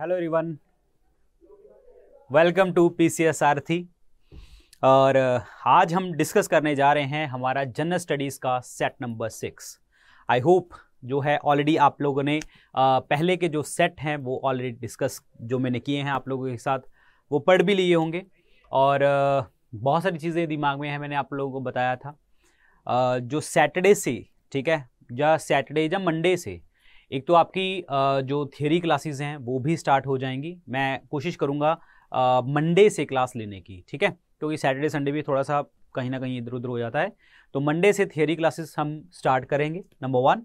Hello everyone welcome to P C S आरथी और uh, आज हम डिस्कस करने जा रहे हैं हमारा जनरल स्टडीज़ का set number six I hope जो है ऑलरेडी आप लोगों ने uh, पहले के जो सेट हैं वो ऑलरेडी डिस्कस जो मैंने किए हैं आप लोगों के साथ वो पढ़ भी लिए होंगे और uh, बहुत सारी चीज़ें दिमाग में हैं मैंने आप लोगों को बताया था जो सैटरडे से ठीक है या सैटरडे या मंडे से एक तो आपकी जो थियरी क्लासेस हैं वो भी स्टार्ट हो जाएंगी मैं कोशिश करूँगा मंडे से क्लास लेने की ठीक है क्योंकि सैटरडे संडे भी थोड़ा सा कहीं ना कहीं इधर उधर हो जाता है तो मंडे से थियरी क्लासेस हम स्टार्ट करेंगे नंबर वन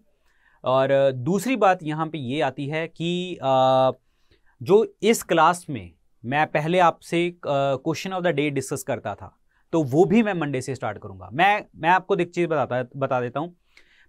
और दूसरी बात यहाँ पे ये आती है कि जो इस क्लास में मैं पहले आपसे question of the day discuss करता था तो वो भी मैं मंडे से स्टार्ट करूँगा मैं मैं आपको एक चीज़ बताता बता देता हूँ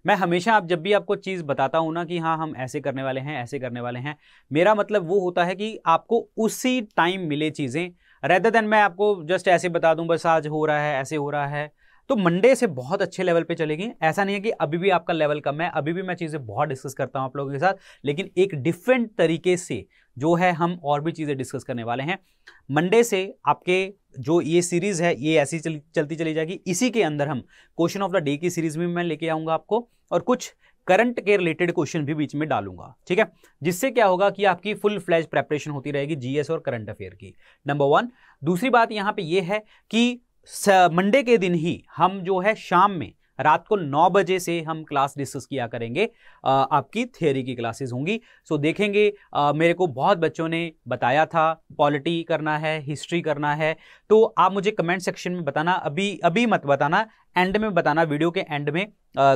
मैं हमेशा आप जब भी आपको चीज़ बताता हूँ ना कि हाँ हम ऐसे करने वाले हैं ऐसे करने वाले हैं मेरा मतलब वो होता है कि आपको उसी टाइम मिले चीज़ें रेदर देन मैं आपको जस्ट ऐसे बता दूँ बस आज हो रहा है ऐसे हो रहा है तो मंडे से बहुत अच्छे लेवल पे चलेगी ऐसा नहीं है कि अभी भी आपका लेवल कम है अभी भी मैं चीज़ें बहुत डिस्कस करता हूँ आप लोगों के साथ लेकिन एक डिफरेंट तरीके से जो है हम और भी चीज़ें डिस्कस करने वाले हैं मंडे से आपके जो ये सीरीज़ है ये ऐसी चल, चलती चली जाएगी इसी के अंदर हम क्वेश्चन ऑफ द डे की सीरीज़ में मैं लेके आऊँगा आपको और कुछ करंट के रिलेटेड क्वेश्चन भी बीच में डालूंगा ठीक है जिससे क्या होगा कि आपकी फुल फ्लैज प्रेपरेशन होती रहेगी जीएस और करंट अफेयर की नंबर वन दूसरी बात यहाँ पे ये है कि मंडे के दिन ही हम जो है शाम में रात को नौ बजे से हम क्लास डिस्कस किया करेंगे आपकी थियोरी की क्लासेस होंगी सो देखेंगे मेरे को बहुत बच्चों ने बताया था पॉलिटी करना है हिस्ट्री करना है तो आप मुझे कमेंट सेक्शन में बताना अभी अभी मत बताना एंड में बताना वीडियो के एंड में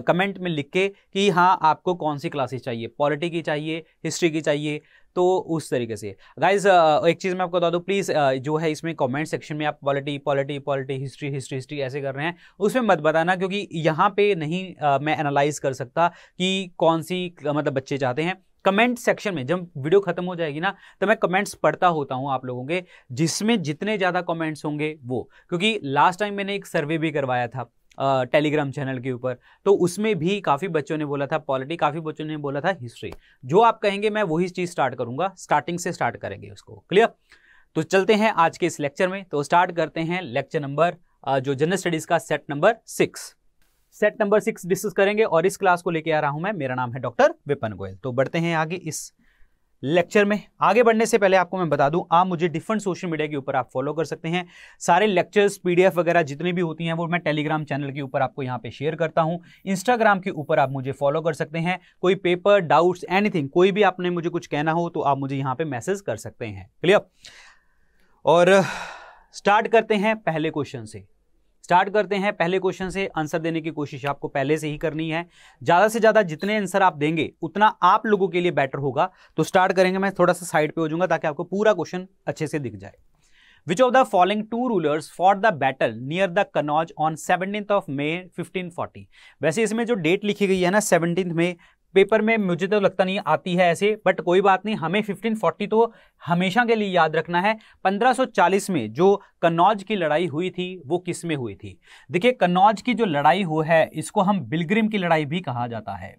कमेंट में लिख के कि हाँ आपको कौन सी क्लासेस चाहिए पॉलिटी की चाहिए हिस्ट्री की चाहिए तो उस तरीके से गाइज एक चीज़ मैं आपको बता दूँ प्लीज़ जो है इसमें कमेंट सेक्शन में आप polity polity polity history history history ऐसे कर रहे हैं उसमें मत बताना क्योंकि यहाँ पे नहीं आ, मैं एनालाइज कर सकता कि कौन सी मतलब बच्चे चाहते हैं कमेंट सेक्शन में जब वीडियो खत्म हो जाएगी ना तो मैं कमेंट्स पढ़ता होता हूँ आप लोगों के जिसमें जितने ज़्यादा कमेंट्स होंगे वो क्योंकि लास्ट टाइम मैंने एक सर्वे भी करवाया था टेलीग्राम चैनल के ऊपर तो उसमें भी काफ़ी बच्चों ने बोला था पॉलिटी काफ़ी बच्चों ने बोला था हिस्ट्री जो आप कहेंगे मैं वही चीज़ स्टार्ट करूँगा स्टार्टिंग से स्टार्ट करेंगे उसको क्लियर तो चलते हैं आज के इस लेक्चर में तो स्टार्ट करते हैं लेक्चर नंबर जो जनरल स्टडीज़ का set number six set number six discuss करेंगे और इस क्लास को लेके आ रहा हूं मैं मेरा नाम है डॉक्टर विपन गोयल तो बढ़ते हैं आगे इस लेक्चर में आगे बढ़ने से पहले आपको मैं बता दूं आप मुझे डिफरेंट सोशल मीडिया के ऊपर आप फॉलो कर सकते हैं सारे लेक्चर्स पीडीएफ वगैरह जितनी भी होती हैं वो मैं टेलीग्राम चैनल के ऊपर आपको यहाँ पे शेयर करता हूँ इंस्टाग्राम के ऊपर आप मुझे फॉलो कर सकते हैं कोई पेपर डाउट्स एनीथिंग कोई भी आपने मुझे कुछ कहना हो तो आप मुझे यहाँ पर मैसेज कर सकते हैं क्लियर और स्टार्ट करते हैं पहले क्वेश्चन से स्टार्ट करते हैं पहले क्वेश्चन से आंसर देने की कोशिश आपको पहले से ही करनी है ज़्यादा से ज़्यादा जितने आंसर आप देंगे उतना आप लोगों के लिए बेटर होगा तो स्टार्ट करेंगे मैं थोड़ा सा साइड पे हो जाऊंगा ताकि आपको पूरा क्वेश्चन अच्छे से दिख जाए which of the following two rulers for the battle near the Kannauj on seventeen of May fifteen वैसे इसमें जो डेट लिखी गई है ना सेवनटीन मे पेपर में मुझे तो लगता नहीं आती है ऐसे बट कोई बात नहीं हमें 1540 तो हमेशा के लिए याद रखना है 1540 में जो कन्नौज की लड़ाई हुई थी वो किस में हुई थी देखिए कन्नौज की जो लड़ाई हुई है इसको हम बिलग्रिम की लड़ाई भी कहा जाता है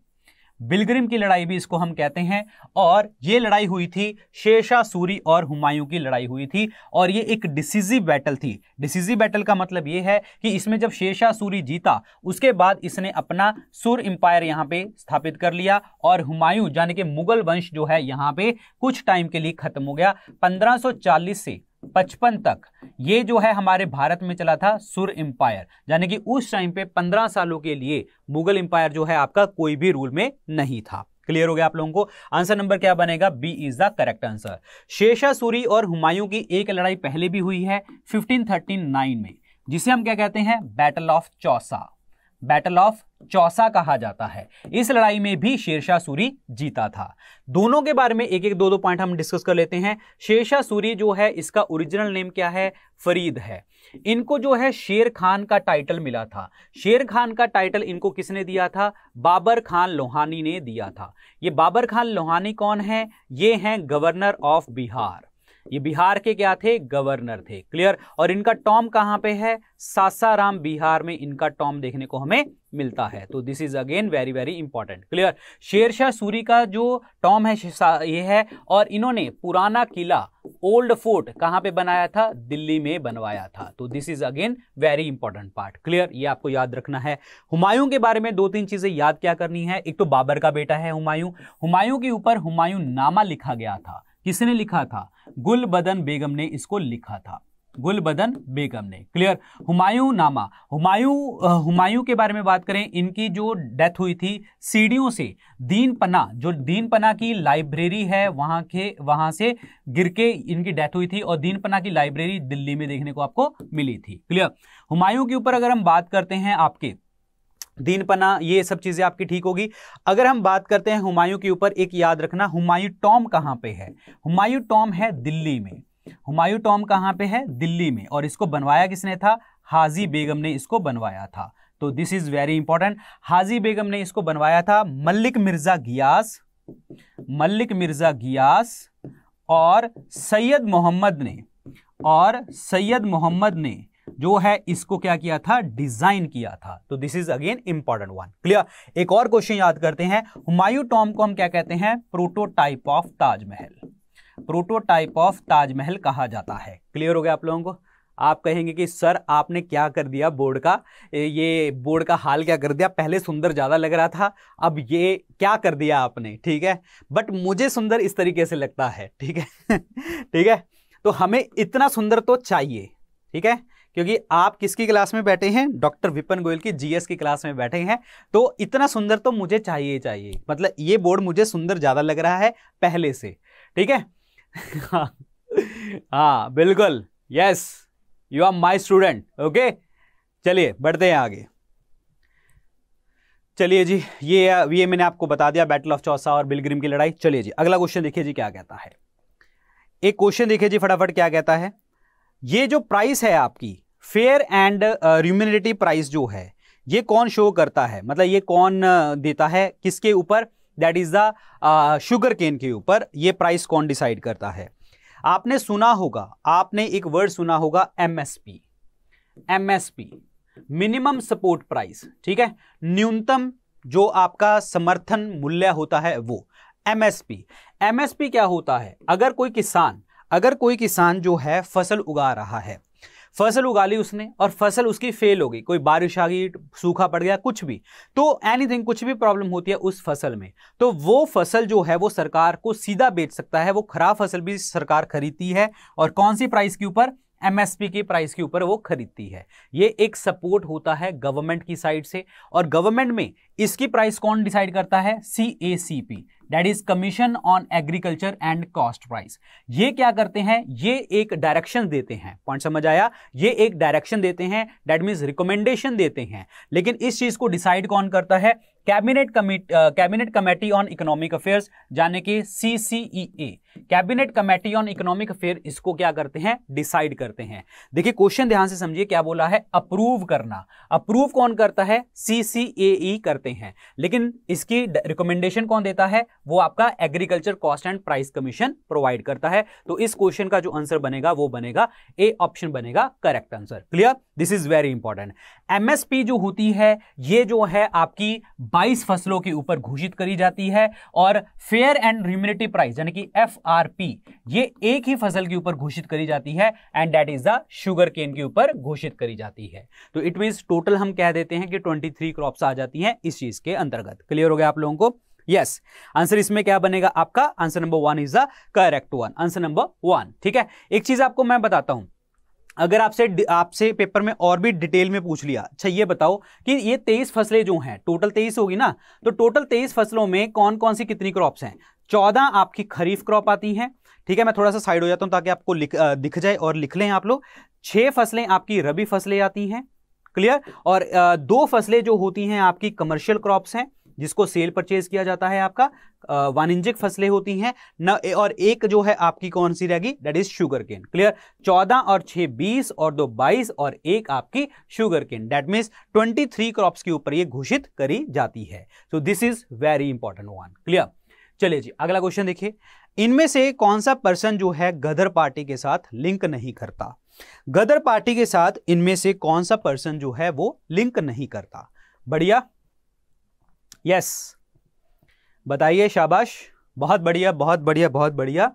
बिलग्रिम की लड़ाई भी इसको हम कहते हैं और ये लड़ाई हुई थी शेषा सूरी और हुमायूं की लड़ाई हुई थी और ये एक डिसीजिव बैटल थी डिसीजिव बैटल का मतलब ये है कि इसमें जब शेषा सूरी जीता उसके बाद इसने अपना सुर एम्पायर यहाँ पे स्थापित कर लिया और हुमायूं यानी कि मुगल वंश जो है यहाँ पे कुछ टाइम के लिए खत्म हो गया पंद्रह से पचपन तक ये जो है हमारे भारत में चला था सुर एम्पायर यानी कि उस टाइम पे पंद्रह सालों के लिए मुगल एम्पायर जो है आपका कोई भी रूल में नहीं था क्लियर हो गया आप लोगों को आंसर नंबर क्या बनेगा B is the correct answer शेषा सूरी और हुमायूं की एक लड़ाई पहले भी हुई है नाइन में जिसे हम क्या कहते हैं battle of Chausa battle of Chausa कहा जाता है इस लड़ाई में भी शेरशाह सूरी जीता था दोनों के बारे में एक एक दो दो पॉइंट हम डिस्कस कर लेते हैं शेरशाह सूरी जो है इसका ओरिजिनल नेम क्या है फरीद है इनको जो है शेर खान का टाइटल मिला था शेर खान का टाइटल इनको किसने दिया था बाबर खान लोहानी ने दिया था ये बाबर खान लोहानी कौन है ये हैं गवर्नर ऑफ बिहार ये बिहार के क्या थे गवर्नर थे क्लियर और इनका टॉम कहाँ पे है सासाराम बिहार में इनका टॉम देखने को हमें मिलता है तो this is again very very important clear Sher Shah Suri का जो टॉम है ये है और इन्होंने पुराना किला ओल्ड फोर्ट कहाँ पे बनाया था दिल्ली में बनवाया था तो this is again very important part clear ये आपको याद रखना है हुमायूं के बारे में दो तीन चीजें याद क्या करनी है एक तो बाबर का बेटा है हुमायूं हुमायूं के ऊपर हुमायूं नामा लिखा गया था किसने लिखा था गुलबदन बेगम ने इसको लिखा था गुलबदन बेगम ने क्लियर हुमायूं नामा हुमायूं हुमायूं के बारे में बात करें इनकी जो डेथ हुई थी सीढ़ियों से दीन पना जो दीन पना की लाइब्रेरी है वहां के वहां से गिर के इनकी डेथ हुई थी और दीन पना की लाइब्रेरी दिल्ली में देखने को आपको मिली थी क्लियर हुमायूं के ऊपर अगर हम बात करते हैं आपके दीनपना ये सब चीज़ें आपकी ठीक होगी अगर हम बात करते हैं हुमायूं के ऊपर एक याद रखना हुमायूं टॉम कहाँ पे है हुमायूं टॉम है दिल्ली में हुमायूं टॉम कहाँ पे है दिल्ली में और इसको बनवाया किसने था हाजी बेगम ने इसको बनवाया था तो this is very important Haji Begum ने इसको बनवाया था मल्लिक मिर्ज़ा गियास मल्लिक मिर्ज़ा गियास और सैयद मोहम्मद ने और सैयद मोहम्मद ने जो है इसको क्या किया था डिजाइन किया था तो this is again important one clear एक और क्वेश्चन याद करते हैं हुमायूं टॉम को हम क्या कहते हैं prototype of Taj Mahal prototype of Taj Mahal कहा जाता है क्लियर हो गया आप लोगों को आप कहेंगे कि सर आपने क्या कर दिया बोर्ड का ये बोर्ड का हाल क्या कर दिया पहले सुंदर ज़्यादा लग रहा था अब ये क्या कर दिया आपने ठीक है बट मुझे सुंदर इस तरीके से लगता है ठीक है ठीक है तो हमें इतना सुंदर तो चाहिए ठीक है क्योंकि आप किसकी क्लास में बैठे हैं डॉक्टर विपिन गोयल की जीएस की क्लास में बैठे हैं तो इतना सुंदर तो मुझे चाहिए चाहिए मतलब ये बोर्ड मुझे सुंदर ज़्यादा लग रहा है पहले से ठीक है हाँ।, हाँ बिल्कुल yes you are my student okay चलिए बढ़ते हैं आगे चलिए जी ये ये मैंने आपको बता दिया बैटल ऑफ चौसा और बिलग्रिम की लड़ाई चलिए जी अगला क्वेश्चन देखिए जी क्या कहता है एक क्वेश्चन देखिए जी फटाफट क्या कहता है ये जो प्राइस है आपकी फेयर एंड रिम्यूनिटी प्राइस जो है ये कौन शो करता है मतलब ये कौन uh, देता है किसके ऊपर that is the sugarcane के ऊपर ये प्राइस कौन डिसाइड करता है आपने सुना होगा आपने एक वर्ड सुना होगा MSP MSP minimum support price ठीक है न्यूनतम जो आपका समर्थन मूल्य होता है वो एमएसपी एमएसपी क्या होता है अगर कोई किसान अगर कोई किसान जो है फसल उगा रहा है फसल उगा ली उसने और फसल उसकी फेल हो गई कोई बारिश आ गई सूखा पड़ गया कुछ भी तो एनीथिंग कुछ भी प्रॉब्लम होती है उस फसल में तो वो फसल जो है वो सरकार को सीधा बेच सकता है वो खराब फसल भी सरकार खरीदती है और कौन सी प्राइस के ऊपर एमएसपी के प्राइस के ऊपर वो खरीदती है ये एक सपोर्ट होता है गवर्नमेंट की साइड से और गवर्नमेंट में इसकी प्राइस कौन डिसाइड करता है C A C P that is commission on agriculture and cost price ये क्या करते हैं ये एक डायरेक्शन देते हैं पॉइंट समझ आया ये एक डायरेक्शन देते हैं डेट मीन्स रिकमेंडेशन देते हैं लेकिन इस चीज को डिसाइड कौन करता है cabinet committee cabinet committee on economic affairs यानी कि C C E A cabinet committee on economic affair इसको क्या करते हैं डिसाइड करते हैं देखिए क्वेश्चन ध्यान से समझिए क्या बोला है अप्रूव करना अप्रूव कौन करता है सी सी ए ई करते हैं लेकिन इसकी रिकमेंडेशन कौन देता है वो आपका agriculture cost and price commission provide करता है तो इस क्वेश्चन का जो आंसर बनेगा वो बनेगा ए ऑप्शन बनेगा correct answer clear this is very important MSP जो होती है ये जो है आपकी बाईस फसलों के ऊपर घोषित करी जाती है और फेयर एंड रिम्यूनिटी प्राइस यानी कि एफ ये एक ही फसल के ऊपर घोषित करी जाती है and that is the sugarcane के ऊपर घोषित करी जाती है तो इट मीन्स टोटल हम कह देते हैं कि ट्वेंटी थ्री क्रॉप्स आ जाती हैं इस चीज के अंतर्गत क्लियर हो गया आप लोगों को यस yes. आंसर इसमें क्या बनेगा आपका answer number one is the correct one answer number one ठीक है एक चीज आपको मैं बताता हूं अगर आपसे आपसे पेपर में और भी डिटेल में पूछ लिया अच्छा ये बताओ कि ये तेईस फसलें जो हैं टोटल तेईस होगी ना तो टोटल तेईस फसलों में कौन कौन सी कितनी क्रॉप्स हैं चौदह आपकी खरीफ क्रॉप आती हैं ठीक है मैं थोड़ा सा साइड हो जाता हूँ ताकि आपको लिख, आ, दिख जाए और लिख लें आप लोग छः फसलें आपकी रबी फसलें आती हैं क्लियर और आ, दो फसलें जो होती हैं आपकी कमर्शियल क्रॉप्स हैं जिसको सेल परचेज किया जाता है आपका वाणिज्यिक फसलें होती हैं न और एक जो है आपकी कौन सी रहेगी that is sugarcane clear चौदह और छह बीस और दो बाईस और एक आपकी sugarcane that means twenty three crops के ऊपर ये घोषित करी जाती है so this is very important one clear चलिए जी अगला क्वेश्चन देखिए इनमें से कौन सा पर्सन जो है गदर पार्टी के साथ लिंक नहीं करता गदर पार्टी के साथ इनमें से कौन सा पर्सन जो है वो लिंक नहीं करता बढ़िया यस बताइए शाबाश बहुत बढ़िया बहुत बढ़िया बहुत बढ़िया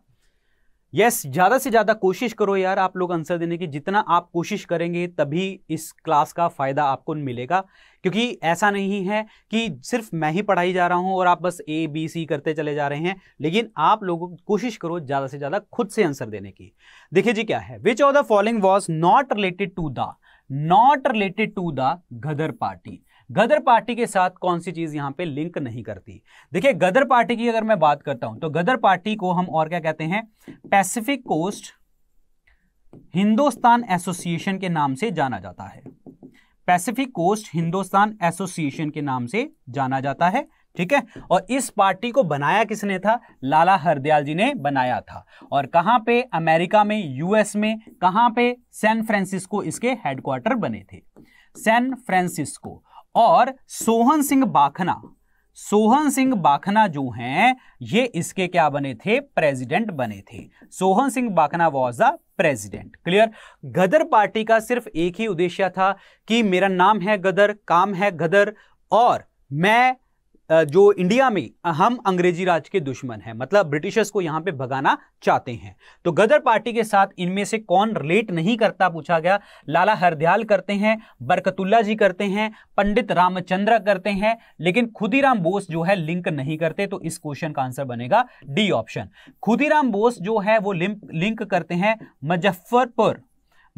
यस yes, ज़्यादा से ज़्यादा कोशिश करो यार आप लोग आंसर देने की जितना आप कोशिश करेंगे तभी इस क्लास का फ़ायदा आपको मिलेगा क्योंकि ऐसा नहीं है कि सिर्फ मैं ही पढ़ाई जा रहा हूँ और आप बस ए बी सी करते चले जा रहे हैं लेकिन आप लोगों कोशिश करो ज़्यादा से ज़्यादा खुद से आंसर देने की देखिए जी क्या है which of the following was not related to the not related to the Ghadar party Ghadar party के साथ कौन सी चीज़ यहां पे लिंक नहीं करती देखिए गदर पार्टी की अगर मैं बात करता हूं तो गदर पार्टी को हम और क्या कहते हैं पैसिफिक कोस्ट हिंदुस्तान एसोसिएशन के नाम से जाना जाता है पैसिफिक कोस्ट हिंदुस्तान एसोसिएशन के नाम से जाना जाता है ठीक है और इस पार्टी को बनाया किसने था लाला हरदयाल जी ने बनाया था और कहां पे अमेरिका में यूएस में कहां पे सैन फ्रांसिस्को इसके हेडक्वार्टर बने थे सैन फ्रांसिस्को और सोहन सिंह बाखना सोहन सिंह बाखना जो हैं ये इसके क्या बने थे प्रेसिडेंट बने थे सोहन सिंह बाखना was a president clear Ghadar party का सिर्फ एक ही उद्देश्य था कि मेरा नाम है गदर काम है गदर और मैं जो इंडिया में हम अंग्रेजी राज के दुश्मन हैं मतलब ब्रिटिशर्स को यहाँ पे भगाना चाहते हैं तो गदर पार्टी के साथ इनमें से कौन रिलेट नहीं करता पूछा गया लाला हरदयाल करते हैं बरकतुल्ला जी करते हैं पंडित रामचंद्र करते हैं लेकिन खुदीराम बोस जो है लिंक नहीं करते तो इस क्वेश्चन का आंसर बनेगा डी ऑप्शन खुदीराम बोस जो है वो लिंक करते हैं मुजफ्फरपुर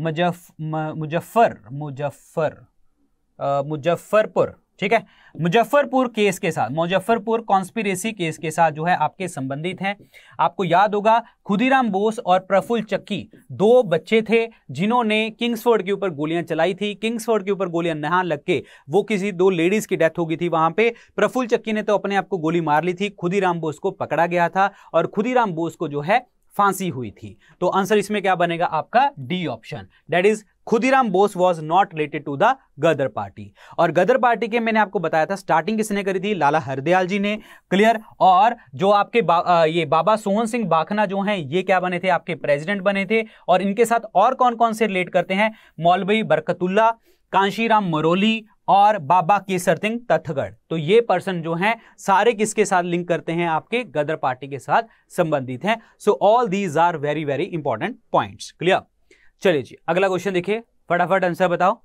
मुजफ्फर मुजफ्फर मुजफ्फर मुजफ्फरपुर ठीक है मुजफ्फरपुर केस के साथ मुजफ्फरपुर कॉन्स्पिरेसी केस के साथ जो है आपके संबंधित हैं आपको याद होगा खुदीराम बोस और प्रफुल्ल चक्की दो बच्चे थे जिन्होंने किंग्सफोर्ड के ऊपर गोलियां चलाई थी किंग्सफोर्ड के ऊपर गोलियां नहा लग के वो किसी दो लेडीज की डेथ हो गई थी वहां पे प्रफुल्ल चक्की ने तो अपने आप को गोली मार ली थी खुदीराम बोस को पकड़ा गया था और खुदीराम बोस को जो है फांसी हुई थी तो आंसर इसमें क्या बनेगा आपका D option that is Khudiram Bose was not related to the Ghadar party और गदर पार्टी के मैंने आपको बताया था स्टार्टिंग किसने करी थी लाला हरदयाल जी ने क्लियर और जो आपके बा, ये बाबा सोहन सिंह बाखना जो हैं ये क्या बने थे आपके प्रेसिडेंट बने थे और इनके साथ और कौन कौन से रिलेट करते हैं मौलवी बरकतुल्ला कांशीराम मरोली और बाबा केसर सिंह तथगढ़ तो ये पर्सन जो हैं सारे किसके साथ लिंक करते हैं आपके गदर पार्टी के साथ संबंधित हैं so all these are very very important points clear चलिए जी अगला क्वेश्चन देखिए फटाफट आंसर बताओ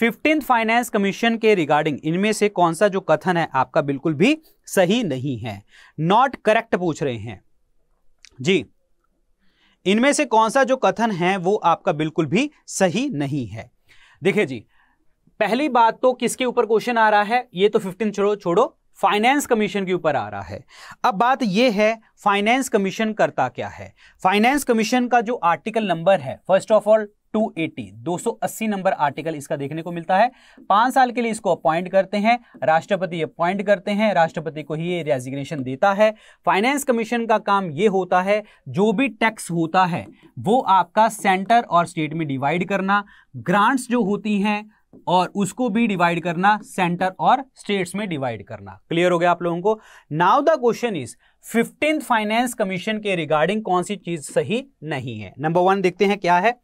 फिफ्टींथ फाइनेंस कमीशन के रिगार्डिंग इनमें से कौन सा जो कथन है आपका बिल्कुल भी सही नहीं है नॉट करेक्ट पूछ रहे हैं जी इनमें से कौन सा जो कथन है वो आपका बिल्कुल भी सही नहीं है देखिए जी पहली बात तो किसके ऊपर क्वेश्चन आ रहा है ये तो फिफ्टीन छोड़ो छोड़ो फाइनेंस कमीशन के ऊपर आ रहा है अब बात यह है फाइनेंस कमीशन करता क्या है फाइनेंस कमीशन का जो आर्टिकल नंबर है first of all 280 280 number article इसका देखने को मिलता है पांच साल के लिए इसको अपॉइंट करते हैं राष्ट्रपति अपॉइंट करते हैं राष्ट्रपति को ही ये रेजिग्नेशन देता है फाइनेंस कमीशन का काम ये होता है जो भी टैक्स होता है वो आपका सेंटर और स्टेट में डिवाइड करना ग्रांट्स जो होती हैं और उसको भी डिवाइड करना सेंटर और स्टेट्स में डिवाइड करना क्लियर हो गया आप लोगों को now the question is fifteen finance commission के रिगार्डिंग कौन सी चीज सही नहीं है नंबर वन देखते हैं क्या है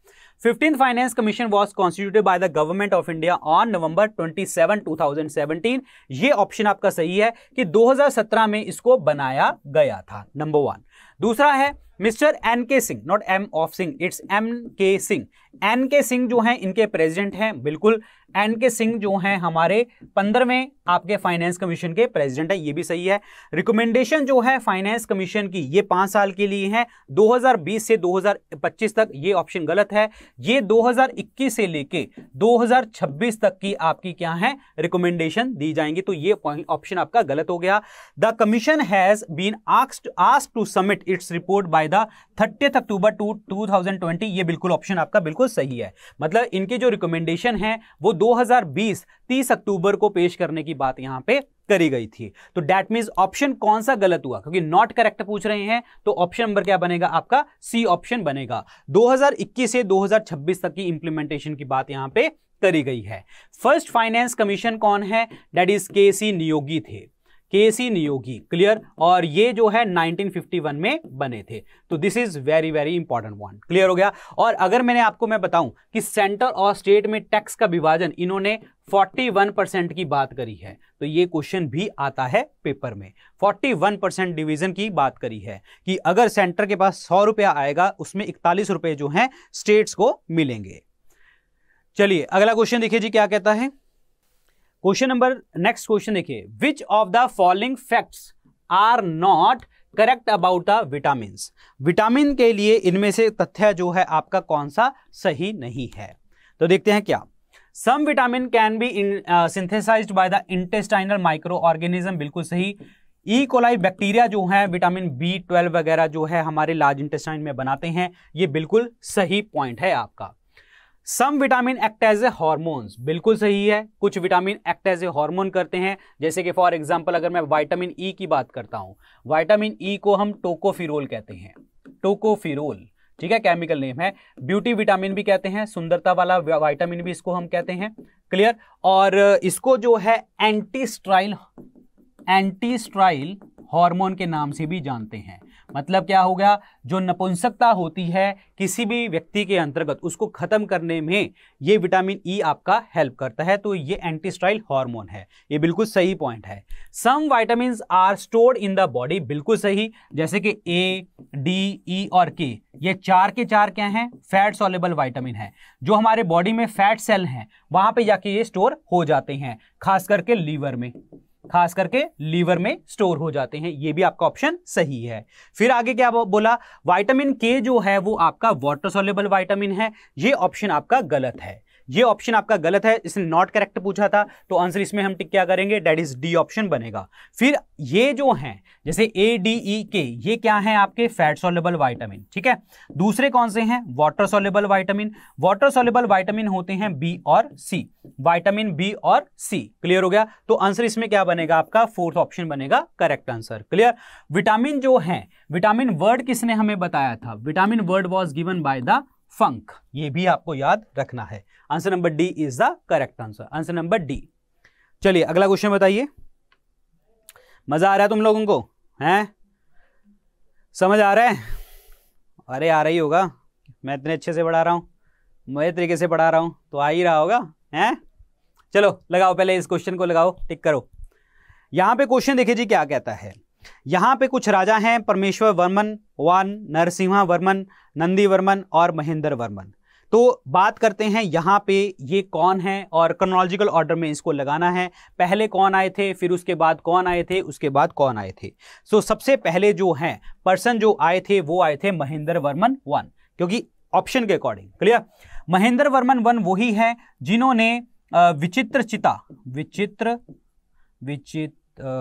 fifteen finance commission was constituted by the government of India on November 27 2017 ये ऑप्शन आपका सही है कि 2017 में इसको बनाया गया था नंबर वन दूसरा है mister N K Singh not M of Singh it's M K Singh N K Singh जो हैं इनके प्रेसिडेंट हैं बिल्कुल एन के सिंह जो हैं हमारे पंद्रहवें आपके फाइनेंस कमीशन के प्रेसिडेंट हैं ये भी सही है रिकमेंडेशन जो है फाइनेंस कमीशन की ये पाँच साल के लिए है 2020 से 2025 तक ये ऑप्शन गलत है ये 2021 से लेके 2026 तक की आपकी क्या है रिकमेंडेशन दी जाएंगी तो ये ऑप्शन आपका गलत हो गया the commission has been asked ask to submit its report by the thirtieth October two two ये बिल्कुल ऑप्शन आपका बिल्कुल बिल्कुल सही है मतलब इनके जो रिकमेंडेशन है वो 2020 30 अक्टूबर को पेश करने की बात यहां पे करी गई थी तो डैट मीन्स ऑप्शन कौन सा गलत हुआ क्योंकि नॉट करेक्ट पूछ रहे हैं तो ऑप्शन नंबर क्या बनेगा आपका सी ऑप्शन बनेगा 2021 से 2026 तक की इंप्लीमेंटेशन की बात यहां पे करी गई है फर्स्ट फाइनेंस कमीशन कौन है डेट इज के सी नियोगी थे केसी सी नियोगी क्लियर और ये जो है 1951 में बने थे तो this is very very important one clear हो गया और अगर मैंने आपको मैं बताऊं कि सेंटर और स्टेट में टैक्स का विभाजन इन्होंने 41 परसेंट की बात करी है तो ये क्वेश्चन भी आता है पेपर में 41 परसेंट डिविजन की बात करी है कि अगर सेंटर के पास सौ रुपया आएगा उसमें इकतालीस रुपए जो है स्टेट्स को मिलेंगे चलिए अगला क्वेश्चन देखिए जी क्या कहता है क्वेश्चन नंबर नेक्स्ट क्वेश्चन देखिए which of the following facts are not correct about the vitamin vitamin के लिए इनमें से तथ्य जो है आपका कौन सा सही नहीं है तो देखते हैं क्या some vitamin can be synthesize by the intestinal micro organism बिल्कुल सही ई कोलाई बैक्टीरिया जो है विटामिन बी ट्वेल्व वगैरह जो है हमारे लार्ज इंटेस्टाइन में बनाते हैं ये बिल्कुल सही पॉइंट है आपका some vitamin act as a hormones बिल्कुल सही है कुछ vitamin act as a hormone करते हैं जैसे कि फॉर एग्जांपल अगर मैं विटामिन ई e की बात करता हूँ विटामिन ई e को हम टोकोफिरोल कहते हैं टोकोफिरोल ठीक है केमिकल नेम है ब्यूटी विटामिन भी कहते हैं सुंदरता वाला विटामिन भी इसको हम कहते हैं क्लियर और इसको जो है एंटी स्ट्राइल एंटी स्ट्राइल के नाम से भी जानते हैं मतलब क्या हो गया जो नपुंसकता होती है किसी भी व्यक्ति के अंतर्गत उसको ख़त्म करने में ये विटामिन ई e आपका हेल्प करता है तो ये एंटीस्ट्राइल हार्मोन है ये बिल्कुल सही पॉइंट है some vitamins are stored in the body बिल्कुल सही जैसे कि ए डी ई और के ये चार के चार क्या हैं फैट सॉलेबल वाइटामिन है जो हमारे बॉडी में फैट सेल हैं वहाँ पर जाके ये स्टोर हो जाते हैं खास करके लीवर में खास करके लीवर में स्टोर हो जाते हैं ये भी आपका ऑप्शन सही है फिर आगे क्या बोला वाइटामिन के जो है वो आपका वाटर सोलेबल वाइटामिन है ये ऑप्शन आपका गलत है ये ऑप्शन आपका गलत है इसने नॉट करेक्ट पूछा था तो आंसर इसमें हम टिक क्या करेंगे डेट इज डी ऑप्शन बनेगा फिर ये जो हैं जैसे ए डी ई के ये क्या है आपके फैट सोलेबल वाइटामिन ठीक है दूसरे कौन से हैं water soluble vitamin water soluble vitamin होते हैं बी और सी वाइटामिन बी और सी क्लियर हो गया तो आंसर इसमें क्या बनेगा आपका फोर्थ ऑप्शन बनेगा करेक्ट आंसर क्लियर विटामिन जो है विटामिन वर्ड किसने हमें बताया था vitamin word was given by the Funk ये भी आपको याद रखना है answer number D is the correct answer answer number D चलिए अगला क्वेश्चन बताइए मजा आ रहा है तुम लोगों को हैं समझ आ रहा है अरे आ रहा ही होगा मैं इतने अच्छे से पढ़ा रहा हूँ मैं तरीके से पढ़ा रहा हूँ तो आ ही रहा होगा हैं चलो लगाओ पहले इस क्वेश्चन को लगाओ टिक करो यहाँ पे क्वेश्चन देखिए जी क्या कहता है यहाँ पे कुछ राजा हैं परमेश्वर वर्मन वन नरसिंह वर्मन नंदी वर्मन और महेंद्र वर्मन तो बात करते हैं यहाँ पे ये कौन है और क्रोनोलॉजिकल ऑर्डर में इसको लगाना है पहले कौन आए थे फिर उसके बाद कौन आए थे उसके बाद कौन आए थे सो so, सबसे पहले जो हैं पर्सन जो आए थे वो आए थे महेंद्र वर्मन वन क्योंकि ऑप्शन के according clear Mahendra Varman one वही है जिन्होंने विचित्र चिता विचित्र विचित्र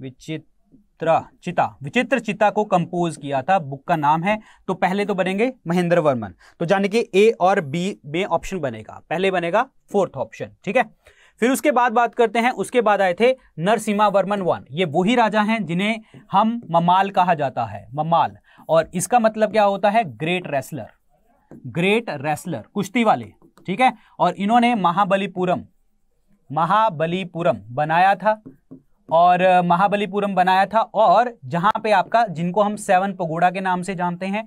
विचित्र चिता विचित्र चिता को कंपोज किया था बुक का नाम है तो पहले तो बनेंगे महेंद्र वर्मन तो जाने कि ए और बी में ऑप्शन बनेगा पहले बनेगा फोर्थ ऑप्शन ठीक है फिर उसके बाद बात करते हैं उसके बाद आए थे नरसिम्हा वर्मन वन ये वही राजा हैं जिन्हें हम ममाल कहा जाता है ममाल और इसका मतलब क्या होता है ग्रेट रेसलर ग्रेट रेसलर कुश्ती वाले ठीक है और इन्होंने महाबलीपुरम महाबलीपुरम बनाया था और महाबलीपुरम बनाया था और जहां पे आपका जिनको हम सेवन पगोड़ा के नाम से जानते हैं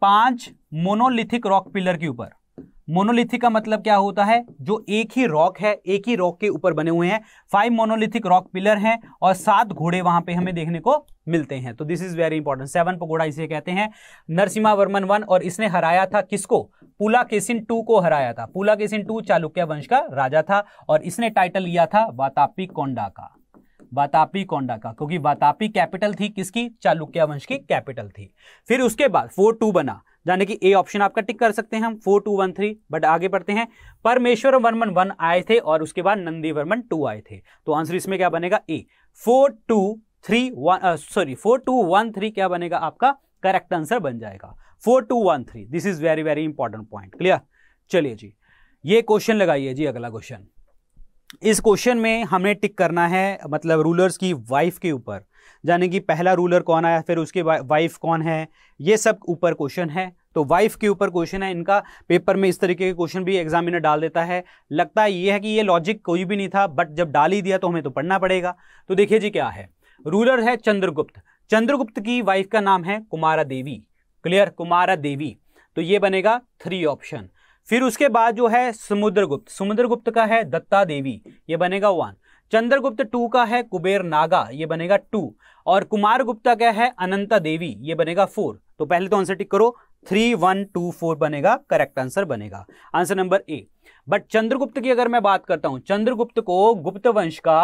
पांच मोनोलिथिक रॉक पिलर के ऊपर मोनोलिथिक का मतलब क्या होता है जो एक ही रॉक है एक ही रॉक के ऊपर बने हुए हैं फाइव मोनोलिथिक रॉक पिलर हैं और सात घोड़े वहां पे हमें देखने को मिलते हैं तो this is very important seven pagoda इसे कहते हैं नरसिम्हा वर्मन वन और इसने हराया था किसको पुला केसिन टू को हराया था पुला केसिन टू चालुक्य वंश का राजा था और इसने टाइटल लिया था वातापी कोंडा का वातापी कोंडा का क्योंकि वातापी कैपिटल थी किसकी चालुक्य वंश की कैपिटल थी फिर उसके बाद फोर टू बना यानी कि ए ऑप्शन आपका टिक कर सकते हैं हम four two one three but आगे बढ़ते हैं परमेश्वर वर्मन वन आए थे और उसके बाद नंदी वर्मन टू आए थे तो आंसर इसमें क्या बनेगा A four two three one sorry four two one three क्या बनेगा आपका करेक्ट आंसर बन जाएगा four two one three this is very very important point clear चलिए जी ये क्वेश्चन लगाइए जी अगला क्वेश्चन इस क्वेश्चन में हमें टिक करना है मतलब रूलर्स की वाइफ के ऊपर यानी कि पहला रूलर कौन आया फिर उसके वाइफ कौन है ये सब ऊपर क्वेश्चन है तो वाइफ के ऊपर क्वेश्चन है इनका पेपर में इस तरीके के क्वेश्चन भी एग्जामिनर डाल देता है लगता है ये है कि ये लॉजिक कोई भी नहीं था बट जब डाल ही दिया तो हमें तो पढ़ना पड़ेगा तो देखिए जी क्या है रूलर है चंद्रगुप्त चंद्रगुप्त की वाइफ का नाम है कुमारा देवी क्लियर कुमारा देवी तो ये बनेगा थ्री ऑप्शन फिर उसके बाद जो है समुद्रगुप्त समुद्रगुप्त का है दत्ता देवी ये बनेगा वन चंद्रगुप्त टू का है कुबेर नागा ये बनेगा टू और कुमार गुप्ता का है अनंता देवी ये बनेगा फोर तो पहले तो आंसर टिक करो थ्री वन टू फोर बनेगा करेक्ट आंसर बनेगा answer number A but Chandragupta की अगर मैं बात करता हूं चंद्रगुप्त को गुप्त वंश का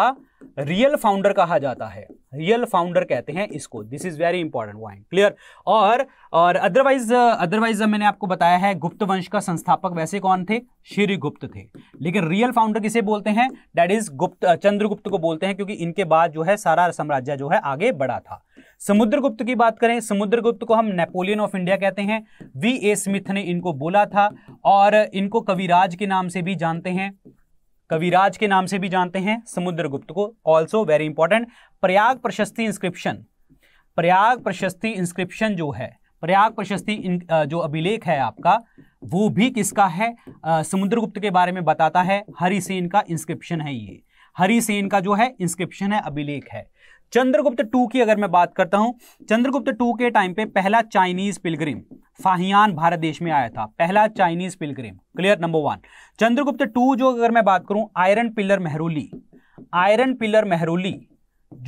रियल फाउंडर कहा जाता है रियल फाउंडर कहते हैं इसको this is very important point clear और और अदरवाइज अदरवाइज मैंने आपको बताया है गुप्त वंश का संस्थापक वैसे कौन थे श्री गुप्त थे लेकिन रियल फाउंडर किसे बोलते हैं डेट इज गुप्त चंद्रगुप्त को बोलते हैं क्योंकि इनके बाद जो है सारा साम्राज्य जो है आगे बढ़ा था समुद्रगुप्त की बात करें समुद्रगुप्त को हम नेपोलियन ऑफ इंडिया कहते हैं वी ए स्मिथ ने इनको बोला था और इनको कविराज के नाम से भी जानते हैं कविराज के नाम से भी जानते हैं समुद्रगुप्त को ऑल्सो वेरी इंपॉर्टेंट प्रयाग प्रशस्ति इंस्क्रिप्शन प्रयाग प्रशस्ति इंस्क्रिप्शन जो है प्रयाग प्रशस्ति जो अभिलेख है आपका वो भी किसका है समुद्रगुप्त के बारे में बताता है हरिसेन का इंस्क्रिप्शन है ये हरिसेन का जो है इंस्क्रिप्शन है अभिलेख है चंद्रगुप्त टू की अगर मैं बात करता हूं चंद्रगुप्त टू के टाइम पे पहला चाइनीज पिलग्रिम फाहियान भारत देश में आया था पहला Chinese pilgrim clear number one Chandragupta two जो अगर मैं बात करूं iron pillar Mehrauli iron pillar Mehrauli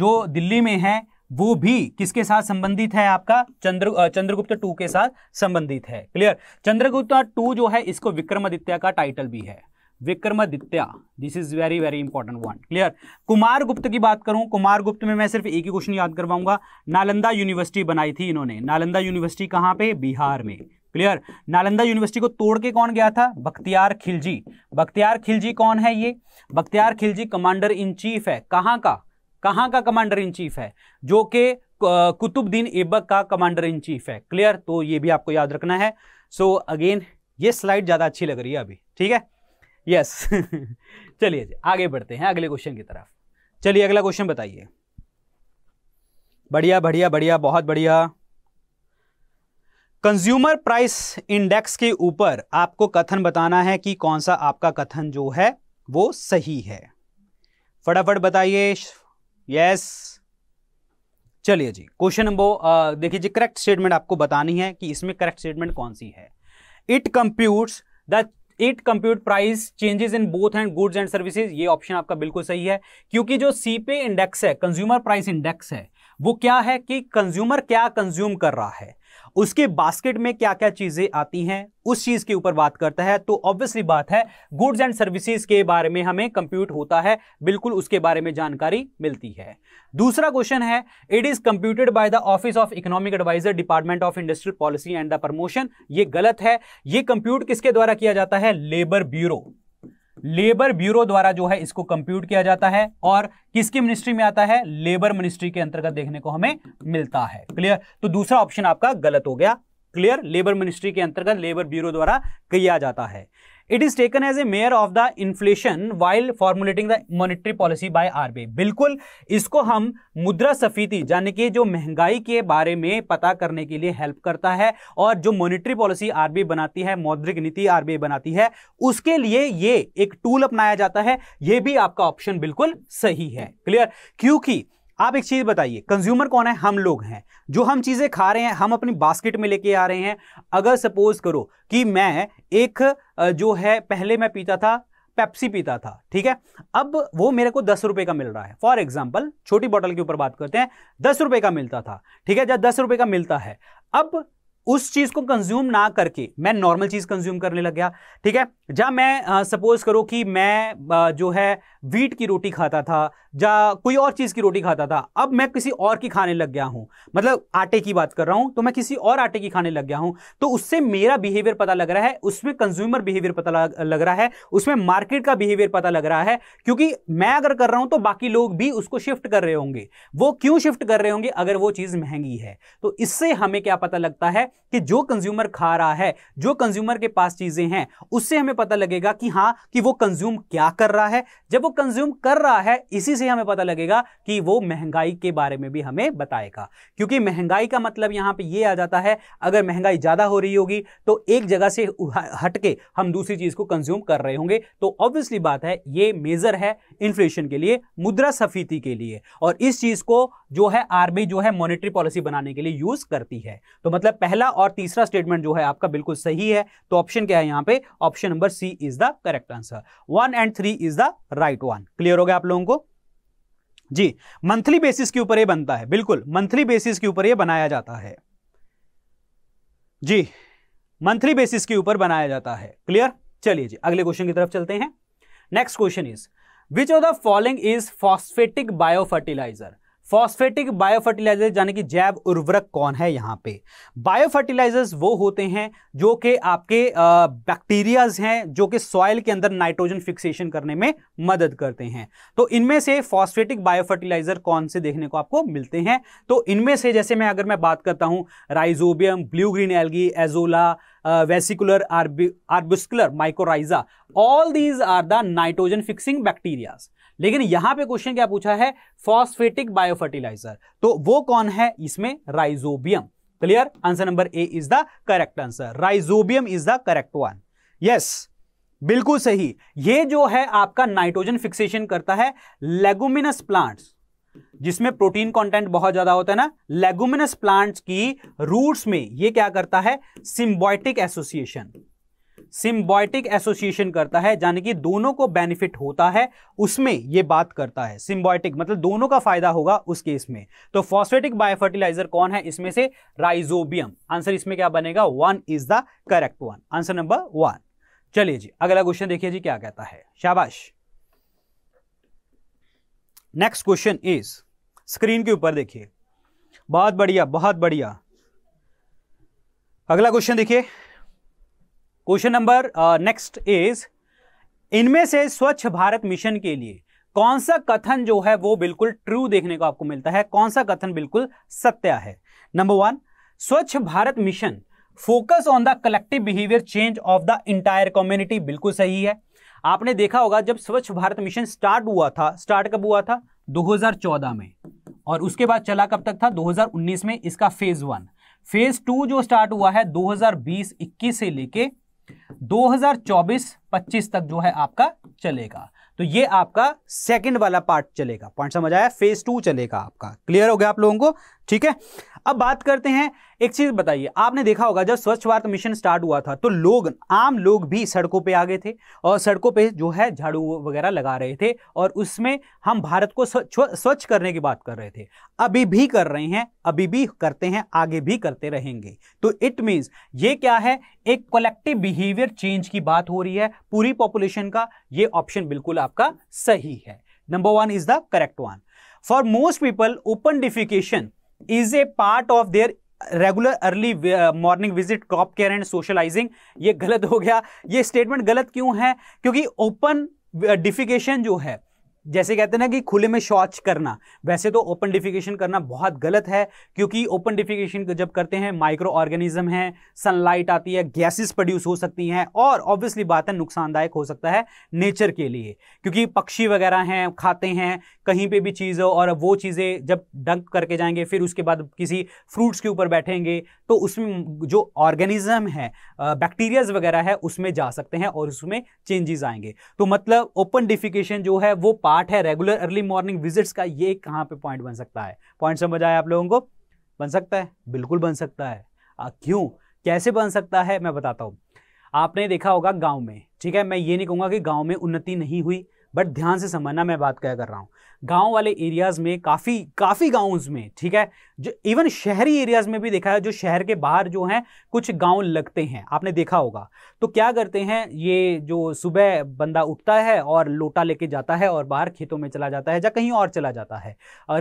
जो दिल्ली में है वो भी किसके साथ संबंधित है आपका चंद्र चंद्रगुप्त टू के साथ संबंधित है क्लियर चंद्रगुप्त टू जो है इसको विक्रमादित्य का टाइटल भी है Vikramaditya this is very very important one clear Kumara Gupta की बात करूं कुमार गुप्त में मैं सिर्फ एक ही क्वेश्चन याद करवाऊंगा नालंदा यूनिवर्सिटी बनाई थी इन्होंने नालंदा यूनिवर्सिटी कहाँ पे बिहार में क्लियर नालंदा यूनिवर्सिटी को तोड़ के कौन गया था बख्तियार खिलजी बख्तियार खिलजी कौन है ये Bakhtiyar Khilji commander in chief है कहाँ का कहाँ का कमांडर इन चीफ है जो कि कुतुबद्दीन ऐबक का कमांडर इन चीफ है क्लियर तो ये भी आपको याद रखना है सो so, अगेन ये स्लाइड ज़्यादा अच्छी लग रही है अभी ठीक है यस चलिए जी आगे बढ़ते हैं अगले क्वेश्चन की तरफ चलिए अगला क्वेश्चन बताइए बढ़िया बढ़िया बढ़िया बहुत बढ़िया कंज्यूमर प्राइस इंडेक्स के ऊपर आपको कथन बताना है कि कौन सा आपका कथन जो है वो सही है फटाफट बताइए यस चलिए जी क्वेश्चन नंबर देखिए जी करेक्ट स्टेटमेंट आपको बतानी है कि इसमें करेक्ट स्टेटमेंट कौन सी है it computes the it compute price changes in both and goods and services ये ऑप्शन आपका बिल्कुल सही है क्योंकि जो सीपे इंडेक्स है कंज्यूमर प्राइस इंडेक्स है वो क्या है कि कंज्यूमर क्या कंज्यूम कर रहा है उसके बास्केट में क्या क्या चीज़ें आती हैं उस चीज़ के ऊपर बात करता है तो ऑब्वियसली बात है गुड्स एंड सर्विसेज के बारे में हमें कंप्यूट होता है बिल्कुल उसके बारे में जानकारी मिलती है दूसरा क्वेश्चन है it is computed by the office of economic adviser department of industrial policy and the promotion ये गलत है ये कंप्यूट किसके द्वारा किया जाता है लेबर ब्यूरो लेबर ब्यूरो द्वारा जो है इसको कंप्यूट किया जाता है और किसकी मिनिस्ट्री में आता है लेबर मिनिस्ट्री के अंतर्गत देखने को हमें मिलता है क्लियर तो दूसरा ऑप्शन आपका गलत हो गया क्लियर लेबर मिनिस्ट्री के अंतर्गत लेबर ब्यूरो द्वारा किया जाता है it is taken as a measure of the inflation while formulating the monetary policy by RBI बिल्कुल इसको हम मुद्रा सफीति यानी कि जो महंगाई के बारे में पता करने के लिए हेल्प करता है और जो मॉनिटरी पॉलिसी आरबीआई बनाती है मौद्रिक नीति आरबीआई बनाती है उसके लिए ये एक टूल अपनाया जाता है ये भी आपका ऑप्शन बिल्कुल सही है क्लियर क्योंकि आप एक चीज़ बताइए कंज्यूमर कौन है हम लोग हैं जो हम चीज़ें खा रहे हैं हम अपनी बास्केट में लेके आ रहे हैं अगर सपोज करो कि मैं एक जो है पहले मैं पीता था पेप्सी पीता था ठीक है अब वो मेरे को दस रुपए का मिल रहा है फॉर एग्जाम्पल छोटी बॉटल के ऊपर बात करते हैं दस रुपए का मिलता था ठीक है जब दस रुपए का मिलता है अब उस चीज को कंज्यूम ना करके मैं नॉर्मल चीज कंज्यूम करने लग गया ठीक है जब मैं सपोज करो कि मैं आ, जो है वीट की रोटी खाता था या कोई और चीज की रोटी खाता था अब मैं किसी और की खाने लग गया हूं मतलब आटे की बात कर रहा हूं तो मैं किसी और आटे की खाने लग गया हूं तो उससे मेरा बिहेवियर पता लग रहा है उसमें कंज्यूमर बिहेवियर पता लग रहा है उसमें मार्केट का बिहेवियर पता लग रहा है क्योंकि मैं अगर कर रहा हूं तो बाकी लोग भी उसको शिफ्ट कर रहे होंगे वो क्यों शिफ्ट कर रहे होंगे अगर वो चीज महंगी है तो इससे हमें क्या पता लगता है कि जो कंज्यूमर खा रहा है जो कंज्यूमर के पास चीज़ें हैं उससे हमें पता लगेगा कि हाँ कि वो कंज्यूम क्या कर रहा है जब वो कंज्यूम कर रहा है इसी से हमें पता लगेगा कि वो महंगाई के बारे में भी हमें बताएगा क्योंकि महंगाई का मतलब यहां पे ये आ जाता है अगर महंगाई ज़्यादा हो रही होगी तो एक जगह से हटके हम दूसरी चीज़ को कंज्यूम कर रहे होंगे तो ऑब्वियसली बात है ये मेज़र है इन्फ्लेशन के लिए मुद्रा सफीती के लिए और इस चीज़ को जो है आरबीआई जो है मॉनिटरी पॉलिसी बनाने के लिए यूज़ करती है तो मतलब पहला पहला और तीसरा स्टेटमेंट जो है आपका बिल्कुल सही है तो ऑप्शन क्या है यहाँ पे option number C is the correct answer one and three is the right one clear हो गया आप लोगों को जी मंथली बेसिस के ऊपर ये बनता है बिल्कुल मंथली बेसिस के ऊपर ये बनाया जाता है जी मंथली बेसिस के ऊपर बनाया जाता है क्लियर चलिए जी अगले क्वेश्चन की तरफ चलते हैं next question is which of the following is phosphatic biofertilizer phosphatic biofertilizer यानी कि जैव उर्वरक कौन है यहाँ पे बायोफर्टिलाइजर्स वो होते हैं जो कि आपके बैक्टीरियाज हैं जो कि सॉइल के अंदर नाइट्रोजन फिक्सेशन करने में मदद करते हैं तो इनमें से फॉस्फेटिक बायोफर्टिलाइजर कौन से देखने को आपको मिलते हैं तो इनमें से जैसे मैं अगर मैं बात करता हूँ rhizobium blue green algae azolla vesicular arbuscular mycorrhiza all these are the nitrogen fixing bacterias लेकिन यहां पे क्वेश्चन क्या पूछा है फॉस्फेटिक बायोफर्टिलाइजर तो वो कौन है इसमें rhizobium clear answer number A is the correct answer rhizobium is the correct one yes बिल्कुल सही ये जो है आपका नाइट्रोजन फिक्सेशन करता है लेगुमिनस प्लांट्स जिसमें प्रोटीन कंटेंट बहुत ज्यादा होता है ना लेगुमिनस प्लांट्स की रूट्स में ये क्या करता है सिम्बॉयटिक एसोसिएशन सिम्बॉयटिक एसोसिएशन करता है यानी कि दोनों को बेनिफिट होता है उसमें ये बात करता है सिम्बॉयटिक मतलब दोनों का फायदा होगा उस केस में तो फॉस्फेटिक बायोफर्टिलाइजर कौन है इसमें से राइजोबियम आंसर इसमें क्या बनेगा one is the correct one answer number one चलिए जी अगला क्वेश्चन देखिए जी क्या कहता है शाबाश नेक्स्ट क्वेश्चन इज स्क्रीन के ऊपर देखिए बहुत बढ़िया बहुत बढ़िया अगला क्वेश्चन देखिए क्वेश्चन नंबर नेक्स्ट इज इनमें से स्वच्छ भारत मिशन के लिए कौन सा कथन जो है वो बिल्कुल ट्रू देखने को आपको मिलता है कौन सा कथन बिल्कुल सत्य है number one Swachh Bharat mission focus on the collective behaviour change of the entire community बिल्कुल सही है आपने देखा होगा जब स्वच्छ भारत मिशन स्टार्ट हुआ था स्टार्ट कब हुआ था 2014 में और उसके बाद चला कब तक था 2019 में इसका फेज वन फेज टू जो स्टार्ट हुआ है 2020-21 से लेके 2024 पच्चीस तक जो है आपका चलेगा तो ये आपका सेकंड वाला पार्ट चलेगा पॉइंट समझ आया फेज टू चलेगा आपका क्लियर हो गया आप लोगों को ठीक है अब बात करते हैं एक चीज बताइए आपने देखा होगा जब स्वच्छ भारत मिशन स्टार्ट हुआ था तो लोग आम लोग भी सड़कों पे आ गए थे और सड़कों पे जो है झाड़ू वगैरह लगा रहे थे और उसमें हम भारत को स्वच्छ करने की बात कर रहे थे अभी भी कर रहे हैं अभी भी करते हैं आगे भी करते रहेंगे तो इट मीन्स ये क्या है एक कलेक्टिव बिहेवियर चेंज की बात हो रही है पूरी पॉपुलेशन का ये ऑप्शन बिल्कुल आपका सही है number one is the correct one for most people open defecation is a part of their regular early morning visit crop care and socialising ये गलत हो गया ये स्टेटमेंट गलत क्यों है क्योंकि ओपन डिफिकेशन uh, जो है जैसे कहते हैं ना कि खुले में शौच करना वैसे तो ओपन डिफिकेशन करना बहुत गलत है क्योंकि ओपन डिफिकेशन जब करते हैं माइक्रो ऑर्गेनिज्म है सनलाइट आती है गैसेस प्रोड्यूस हो सकती हैं और ऑब्वियसली बात है नुकसानदायक हो सकता है नेचर के लिए क्योंकि पक्षी वगैरह हैं खाते हैं कहीं पर भी चीज़ और वो चीज़ें जब डंक करके जाएंगे फिर उसके बाद किसी फ्रूट्स के ऊपर बैठेंगे तो उसमें जो ऑर्गेनिज्म है बैक्टीरियाज वगैरह है उसमें जा सकते हैं और उसमें चेंजेस आएंगे तो मतलब ओपन डिफिकेशन जो है वो पास पार्ट है रेगुलर अर्ली मॉर्निंग विजिट्स का ये कहाँ पे पॉइंट बन सकता है पॉइंट समझ आया आप लोगों को बन सकता है बिल्कुल बन सकता है क्यों कैसे बन सकता है मैं बताता हूँ आपने देखा होगा गांव में ठीक है मैं ये नहीं कहूँगा कि गांव में उन्नति नहीं हुई बट ध्यान से समझना मैं बात क्या कर रहा हूँ गांव वाले एरियाज़ में काफ़ी काफ़ी गाँव में ठीक है जो इवन शहरी एरियाज़ में भी देखा है जो शहर के बाहर जो हैं कुछ गांव लगते हैं आपने देखा होगा तो क्या करते हैं ये जो सुबह बंदा उठता है और लोटा लेके जाता है और बाहर खेतों में चला जाता है या कहीं और चला जाता है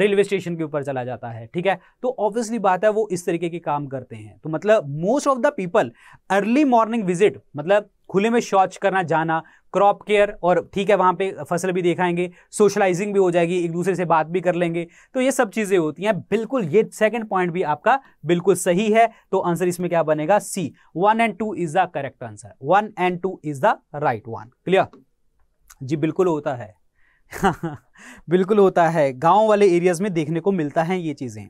रेलवे स्टेशन के ऊपर चला जाता है ठीक है तो ऑब्वियसली बात है वो इस तरीके के काम करते हैं तो मतलब most of the people early morning visit मतलब खुले में शौच करना जाना क्रॉप केयर और ठीक है वहाँ पे फसल भी दिखाएंगे सोशलाइजिंग भी हो जाएगी एक दूसरे से बात भी कर लेंगे तो ये सब चीज़ें होती हैं बिल्कुल ये सेकंड पॉइंट भी आपका बिल्कुल सही है तो आंसर इसमें क्या बनेगा C one and two is the correct answer one and two is the right one clear जी बिल्कुल होता है बिल्कुल होता है गांव वाले एरियाज में देखने को मिलता है ये चीज़ें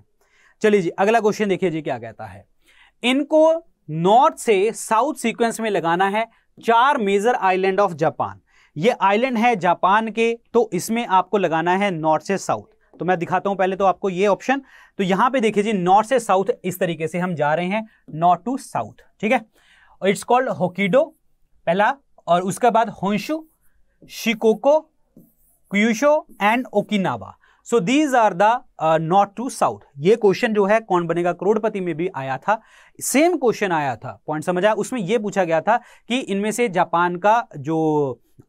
चलिए जी अगला क्वेश्चन देखिए जी क्या कहता है इनको नॉर्थ से साउथ सीक्वेंस में लगाना है चार मेजर आइलैंड ऑफ जापान ये आइलैंड है जापान के तो इसमें आपको लगाना है नॉर्थ से साउथ तो मैं दिखाता हूं पहले तो आपको ये ऑप्शन तो यहां पे देखिए जी नॉर्थ से साउथ इस तरीके से हम जा रहे हैं नॉर्थ टू साउथ ठीक है और इट्स कॉल्ड होकीडो पहला और उसके बाद Honshu Shikoku Kyushu and Okinawa so these are the north to south ये क्वेश्चन जो है कौन बनेगा करोड़पति में भी आया था सेम क्वेश्चन आया था पॉइंट समझ आया उसमें यह पूछा गया था कि इनमें से जापान का जो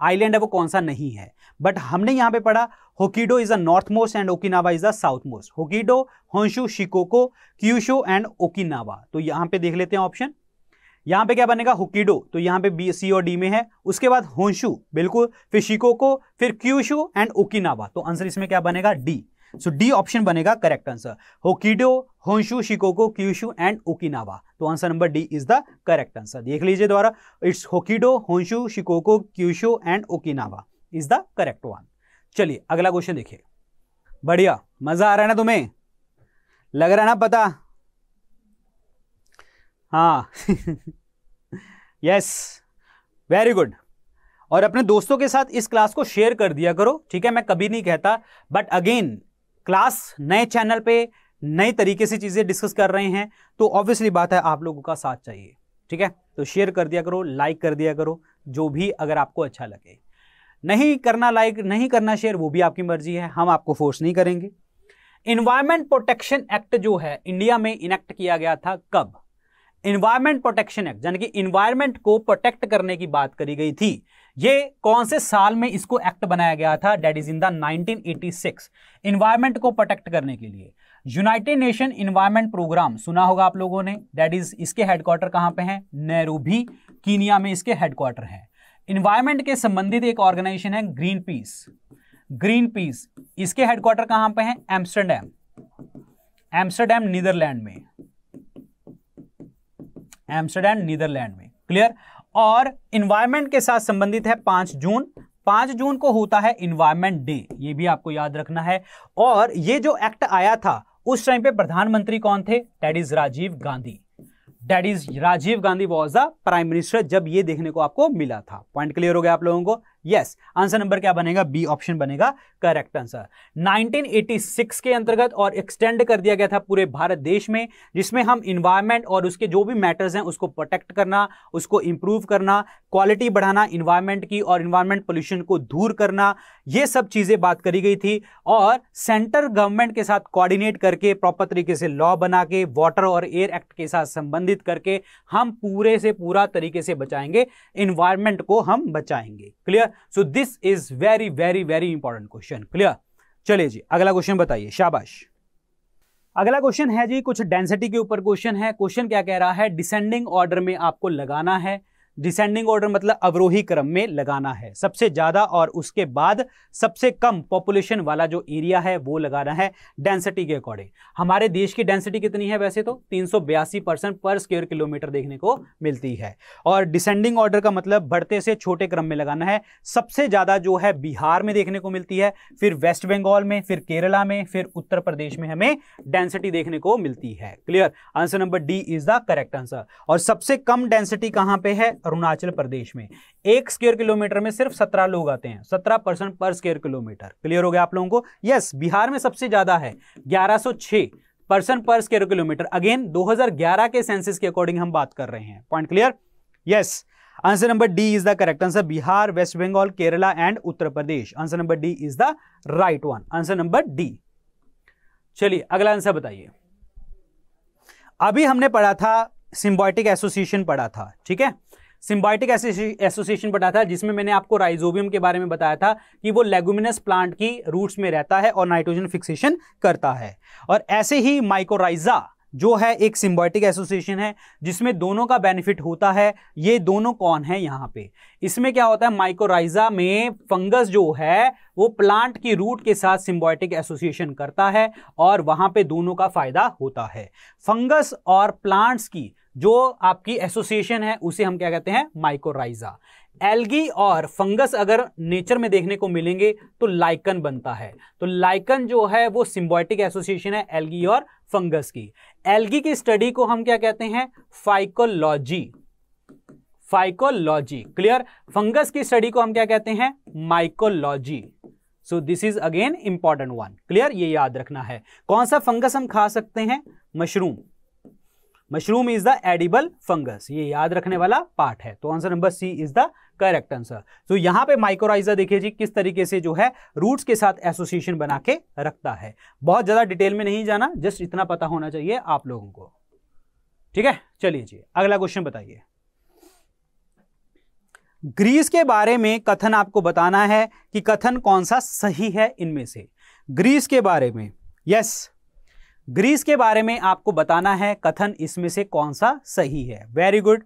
आइलैंड है वो कौन सा नहीं है बट हमने यहाँ पे पढ़ा Hokkaido is a north most and Okinawa is a south most Hokkaido Honshu Shikoku Kyushu and Okinawa तो यहाँ पे देख लेते हैं ऑप्शन यहाँ पे क्या बनेगा हुकीडो तो यहाँ पे बी सी और डी में है उसके बाद होंशु बिल्कुल फिर शिकोको फिर क्यूशु एंड ओकिनावा तो आंसर इसमें क्या बनेगा डी सो डी ऑप्शन बनेगा correct answer Hokkaido Honshu Shikoku Kyushu and Okinawa तो answer number D is the correct answer देख लीजिए द्वारा it's Hokkaido Honshu Shikoku Kyushu and Okinawa is the correct one चलिए अगला क्वेश्चन देखिए बढ़िया मजा आ रहा है ना तुम्हें लग रहा है ना पता हाँ यस वेरी गुड और अपने दोस्तों के साथ इस क्लास को शेयर कर दिया करो ठीक है मैं कभी नहीं कहता बट अगेन क्लास नए चैनल पे नए तरीके से चीज़ें डिस्कस कर रहे हैं तो ऑब्वियसली बात है आप लोगों का साथ चाहिए ठीक है तो शेयर कर दिया करो लाइक कर दिया करो जो भी अगर आपको अच्छा लगे नहीं करना लाइक नहीं करना शेयर वो भी आपकी मर्जी है हम आपको फोर्स नहीं करेंगे इन्वायरमेंट प्रोटेक्शन एक्ट जो है इंडिया में इनेक्ट किया गया था कब इन्वायरमेंट प्रोटेक्शन एक्ट यानी कि इन्वायरमेंट को प्रोटेक्ट करने की बात करी गई थी ये कौन से साल में इसको एक्ट बनाया गया था that is in the 1986 environment को प्रोटेक्ट करने के लिए यूनाइटेड नेशन इन्वायरमेंट प्रोग्राम सुना होगा आप लोगों ने डेट इज इसके हेडक्वार्टर कहाँ पे हैं नेहरू भी कीनिया में इसके हेडक्वार्टर हैं इन्वायरमेंट के संबंधित एक ऑर्गेनाइजेशन है ग्रीन पीस ग्रीन पीस इसके हेडक्वार्टर कहाँ पे हैं एम्स्टरडेम एम्स्टरडेम नीदरलैंड में एम्स्टरडेम नीदरलैंड में क्लियर और इन्वायरमेंट के साथ संबंधित है पांच जून पांच जून को होता है इन्वायरमेंट डे ये भी आपको याद रखना है और ये जो एक्ट आया था उस टाइम पे प्रधानमंत्री कौन थे that is Rajiv Gandhi that is Rajiv Gandhi was the prime minister जब ये देखने को आपको मिला था पॉइंट क्लियर हो गया आप लोगों को यस आंसर नंबर क्या बनेगा बी ऑप्शन बनेगा करेक्ट आंसर 1986 के अंतर्गत और एक्सटेंड कर दिया गया था पूरे भारत देश में जिसमें हम इन्वायरमेंट और उसके जो भी मैटर्स हैं उसको प्रोटेक्ट करना उसको इम्प्रूव करना क्वालिटी बढ़ाना इन्वायरमेंट की और इन्वायरमेंट पोल्यूशन को दूर करना ये सब चीज़ें बात करी गई थी और सेंटर गवर्नमेंट के साथ कोऑर्डिनेट करके प्रॉपर तरीके से लॉ बना के वाटर और एयर एक्ट के साथ संबंधित करके हम पूरे से पूरा तरीके से बचाएंगे इन्वायरमेंट को हम बचाएंगे clear clear so this is very very very important question clear चलिए जी अगला क्वेश्चन बताइए शाबाश अगला क्वेश्चन है जी कुछ डेंसिटी के ऊपर क्वेश्चन है क्वेश्चन क्या कह रहा है डिसेंडिंग ऑर्डर में आपको लगाना है डिसेंडिंग ऑर्डर मतलब अवरोही क्रम में लगाना है सबसे ज़्यादा और उसके बाद सबसे कम पॉपुलेशन वाला जो एरिया है वो लगाना है डेंसिटी के अकॉर्डिंग हमारे देश की डेंसिटी कितनी है वैसे तो तीन परसेंट पर स्क्वेयर किलोमीटर देखने को मिलती है और डिसेंडिंग ऑर्डर का मतलब बढ़ते से छोटे क्रम में लगाना है सबसे ज़्यादा जो है बिहार में देखने को मिलती है फिर वेस्ट बंगाल में फिर केरला में फिर उत्तर प्रदेश में हमें डेंसिटी देखने को मिलती है clear answer number D is the correct answer और सबसे कम डेंसिटी कहाँ पे है अरुणाचल प्रदेश में एक स्क्वेयर किलोमीटर में सिर्फ सत्रह लोग आते हैं सत्रह परसेंट पर स्क्वेयर किलोमीटर क्लियर हो गया आप लोगों को यस बिहार में सबसे ज्यादा है ग्यारह सौ पर्सन पर स्क्वेयर किलोमीटर अगेन 2011 के सेंसिस के अकॉर्डिंग हम बात कर रहे हैं point clear yes answer number D is the correct answer Bihar west Bengal Kerala and Uttar Pradesh answer number D is the right one answer number D चलिए अगला आंसर बताइए अभी हमने पढ़ा था सिम्बॉयटिक एसोसिएशन पढ़ा था ठीक है सिम्बायोटिक एसोसिएशन बताया था जिसमें मैंने आपको राइजोबियम के बारे में बताया था कि वो लेगुमिनस प्लांट की रूट्स में रहता है और नाइट्रोजन फिक्सेशन करता है और ऐसे ही माइकोराइजा जो है एक सिम्बायोटिक एसोसिएशन है जिसमें दोनों का बेनिफिट होता है ये दोनों कौन है यहाँ पे इसमें क्या होता है माइकोराइजा में फंगस जो है वो प्लांट की रूट के साथ सिम्बायोटिक एसोसिएशन करता है और वहाँ पे दोनों का फायदा होता है फंगस और प्लांट्स की जो आपकी एसोसिएशन है उसे हम क्या कहते हैं माइकोराइजा एल्गी और फंगस अगर नेचर में देखने को मिलेंगे तो लाइकन बनता है तो लाइकन जो है वो सिम्बॉयटिक एसोसिएशन है एल्गी और फंगस की एल्गी की स्टडी को हम क्या कहते हैं फाइकोलॉजी फाइकोलॉजी क्लियर फंगस की स्टडी को हम क्या कहते हैं mycology so this is again important one clear ये याद रखना है कौन सा फंगस हम खा सकते हैं mushroom mushroom is the edible fungus ये याद रखने वाला पार्ट है तो answer number C is the correct answer तो यहाँ पे माइक्रोराइजा देखिए जी किस तरीके से जो है रूट्स के साथ एसोसिएशन बना के रखता है बहुत ज़्यादा डिटेल में नहीं जाना जस्ट इतना पता होना चाहिए आप लोगों को ठीक है चलिए जी अगला क्वेश्चन बताइए ग्रीस के बारे में कथन आपको बताना है कि कथन कौन सा सही है इनमें से ग्रीस के बारे में यस yes. ग्रीस के बारे में आपको बताना है कथन इसमें से कौन सा सही है वेरी गुड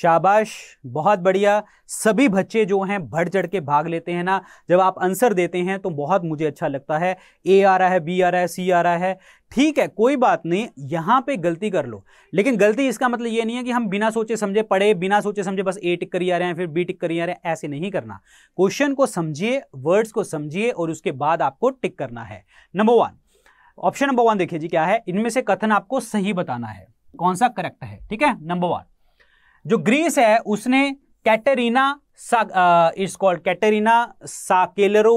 शाबाश बहुत बढ़िया सभी बच्चे जो हैं बढ़ चढ़ के भाग लेते हैं ना जब आप आंसर देते हैं तो बहुत मुझे अच्छा लगता है ए आ रहा है बी आ रहा है सी आ रहा है ठीक है कोई बात नहीं यहाँ पे गलती कर लो लेकिन गलती इसका मतलब ये नहीं है कि हम बिना सोचे समझे पढ़े बिना सोचे समझे बस ए टिक करी आ रहे हैं फिर बी टिक करी आ रहे हैं ऐसे नहीं करना क्वेश्चन को समझिए वर्ड्स को समझिए और उसके बाद आपको टिक करना है number one option number one देखिए जी क्या है इनमें से कथन आपको सही बताना है कौन सा करेक्ट है ठीक है नंबर वन जो ग्रीस है उसने Katerina it's called Katerina Sakellaro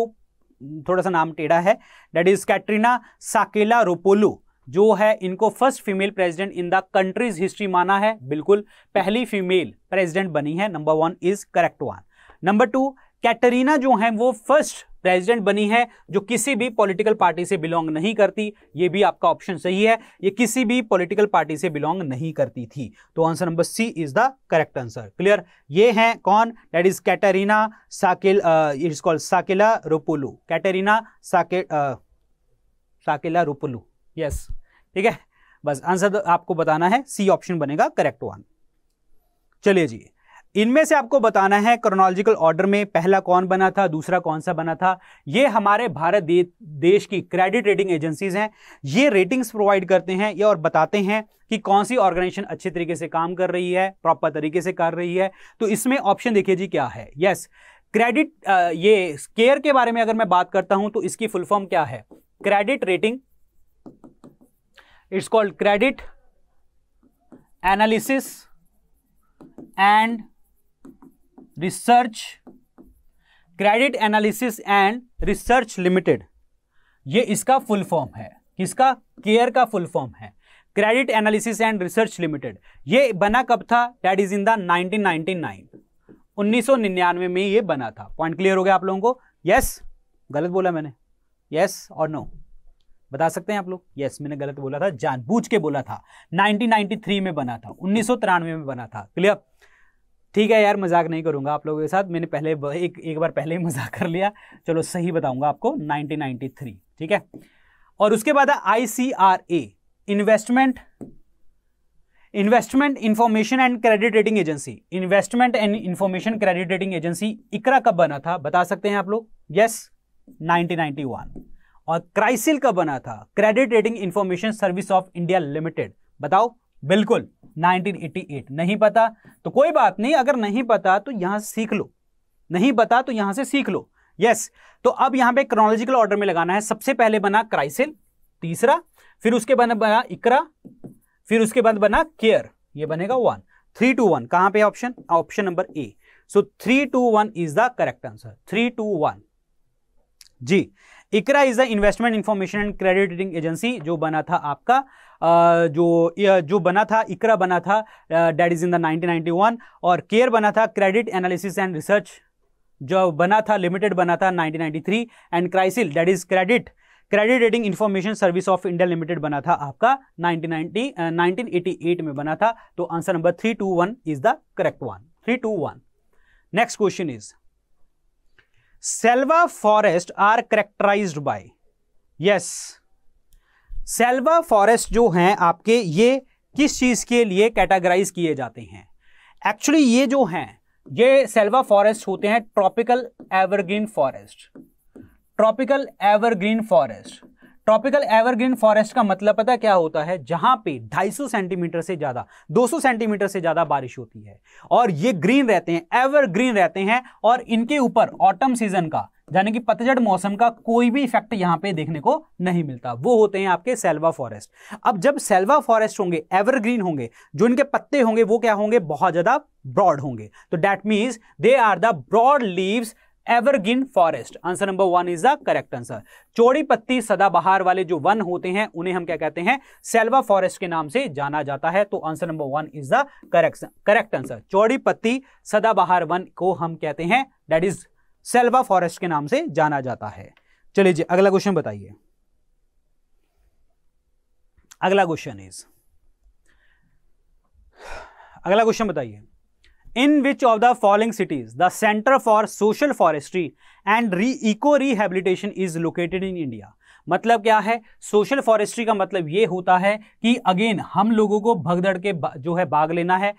थोड़ा सा नाम टेढ़ा है that is Katerina Sakellaropoulou जो है इनको first female president in the country's history माना है बिल्कुल पहली फीमेल प्रेसिडेंट बनी है number one is correct one number two Katerina जो है वो फर्स्ट प्रेसिडेंट बनी है जो किसी भी पॉलिटिकल पार्टी से बिलोंग नहीं करती ये भी आपका ऑप्शन सही है ये किसी भी पॉलिटिकल पार्टी से बिलोंग नहीं करती थी तो answer number C is the correct answer clear ये हैं कौन that is Katerina Sakel is called Sakellaropoulou Katerina Sake Sakela रोपोलू yes ठीक है बस आंसर आपको बताना है सी ऑप्शन बनेगा करेक्ट वन चलिए जी इनमें से आपको बताना है क्रोनोलॉजिकल ऑर्डर में पहला कौन बना था दूसरा कौन सा बना था ये हमारे भारत दे, देश की क्रेडिट रेटिंग एजेंसीज हैं ये रेटिंग्स प्रोवाइड करते हैं या और बताते हैं कि कौन सी ऑर्गेनाइजेशन अच्छे तरीके से काम कर रही है प्रॉपर तरीके से कर रही है तो इसमें ऑप्शन देखिए जी क्या है यस क्रेडिट ये केयर के बारे में अगर मैं बात करता हूं तो इसकी फुल फॉर्म क्या है credit rating it's called credit analysis and research credit analysis and research limited ये इसका फुल फॉर्म है किसका केयर का फुल फॉर्म है credit analysis and research limited ये बना कब था डैट इज इन द 1999 1999 में ये बना था पॉइंट क्लियर हो गया आप लोगों को यस yes? गलत बोला मैंने यस और नो बता सकते हैं आप लोग यस मैंने गलत बोला था जानबूझ के बोला था 1993 में बना था उन्नीस में बना था क्लियर ठीक है यार मजाक नहीं करूंगा आप लोगों के साथ मैंने पहले एक एक बार पहले ही मजाक कर लिया चलो सही बताऊंगा आपको 1993 ठीक है और उसके बाद है I C R A investment investment information and credit rating agency investment and information credit rating agency ICRA कब बना था बता सकते हैं आप लोग यस yes, 1991 और क्राइसिल कब बना था credit rating information service of India limited बताओ बिल्कुल 1988 नहीं पता तो कोई बात नहीं अगर नहीं पता तो यहां से सीख लो नहीं पता तो यहां से सीख लो यस yes. तो अब यहां पे क्रोनोलॉजिकल ऑर्डर में लगाना है सबसे पहले बना क्राइसिल तीसरा फिर उसके बाद बना इकरा फिर उसके बाद बना केयर ये बनेगा वन थ्री टू वन कहां पे option option number A so three two one is the correct answer three two one जी ICRA is the investment information and credit agency जो बना था आपका जो जो बना था इकरा बना था डेट इज़ इन द 1991 और केयर बना था क्रेडिट एनालिसिस एंड रिसर्च जो बना था लिमिटेड बना था 1993 and CRISIL that is credit credit rating information service of India limited बना था आपका 1990 1988 में बना था तो answer number three two one is the correct one three two one next question is selva forest are characterized by yes selva forest जो हैं आपके ये किस चीज़ के लिए कैटेगराइज किए जाते हैं एक्चुअली ये जो हैं ये सेल्वा फॉरेस्ट होते हैं tropical evergreen forest tropical evergreen forest tropical evergreen forest का मतलब पता क्या होता है जहां पे 250 सेंटीमीटर से ज्यादा 200 सेंटीमीटर से ज्यादा बारिश होती है और ये ग्रीन रहते हैं एवरग्रीन रहते हैं और इनके ऊपर ऑटम सीजन का यानी कि पतझड़ मौसम का कोई भी इफेक्ट यहां पे देखने को नहीं मिलता वो होते हैं आपके सेल्वा फॉरेस्ट अब जब सेल्वा फॉरेस्ट होंगे एवरग्रीन होंगे जो इनके पत्ते होंगे वो क्या होंगे बहुत ज़्यादा ब्रॉड होंगे तो that means they are the broad leaves evergreen forest answer number one is the correct answer चौड़ी पत्ती सदाबहार वाले जो वन होते हैं उन्हें हम क्या कहते हैं सेल्वा फॉरेस्ट के नाम से जाना जाता है तो answer number one is the correct correct answer चौड़ी पत्ती सदाबहार वन को हम कहते हैं डेट इज सेल्वा फॉरेस्ट के नाम से जाना जाता है चलिए जी अगला क्वेश्चन बताइए अगला क्वेश्चन इज अगला क्वेश्चन बताइए in which of the following cities the center for social forestry and re eco rehabilitation is located in India मतलब क्या है सोशल फॉरेस्ट्री का मतलब ये होता है कि अगेन हम लोगों को भगदड़ के जो है भाग लेना है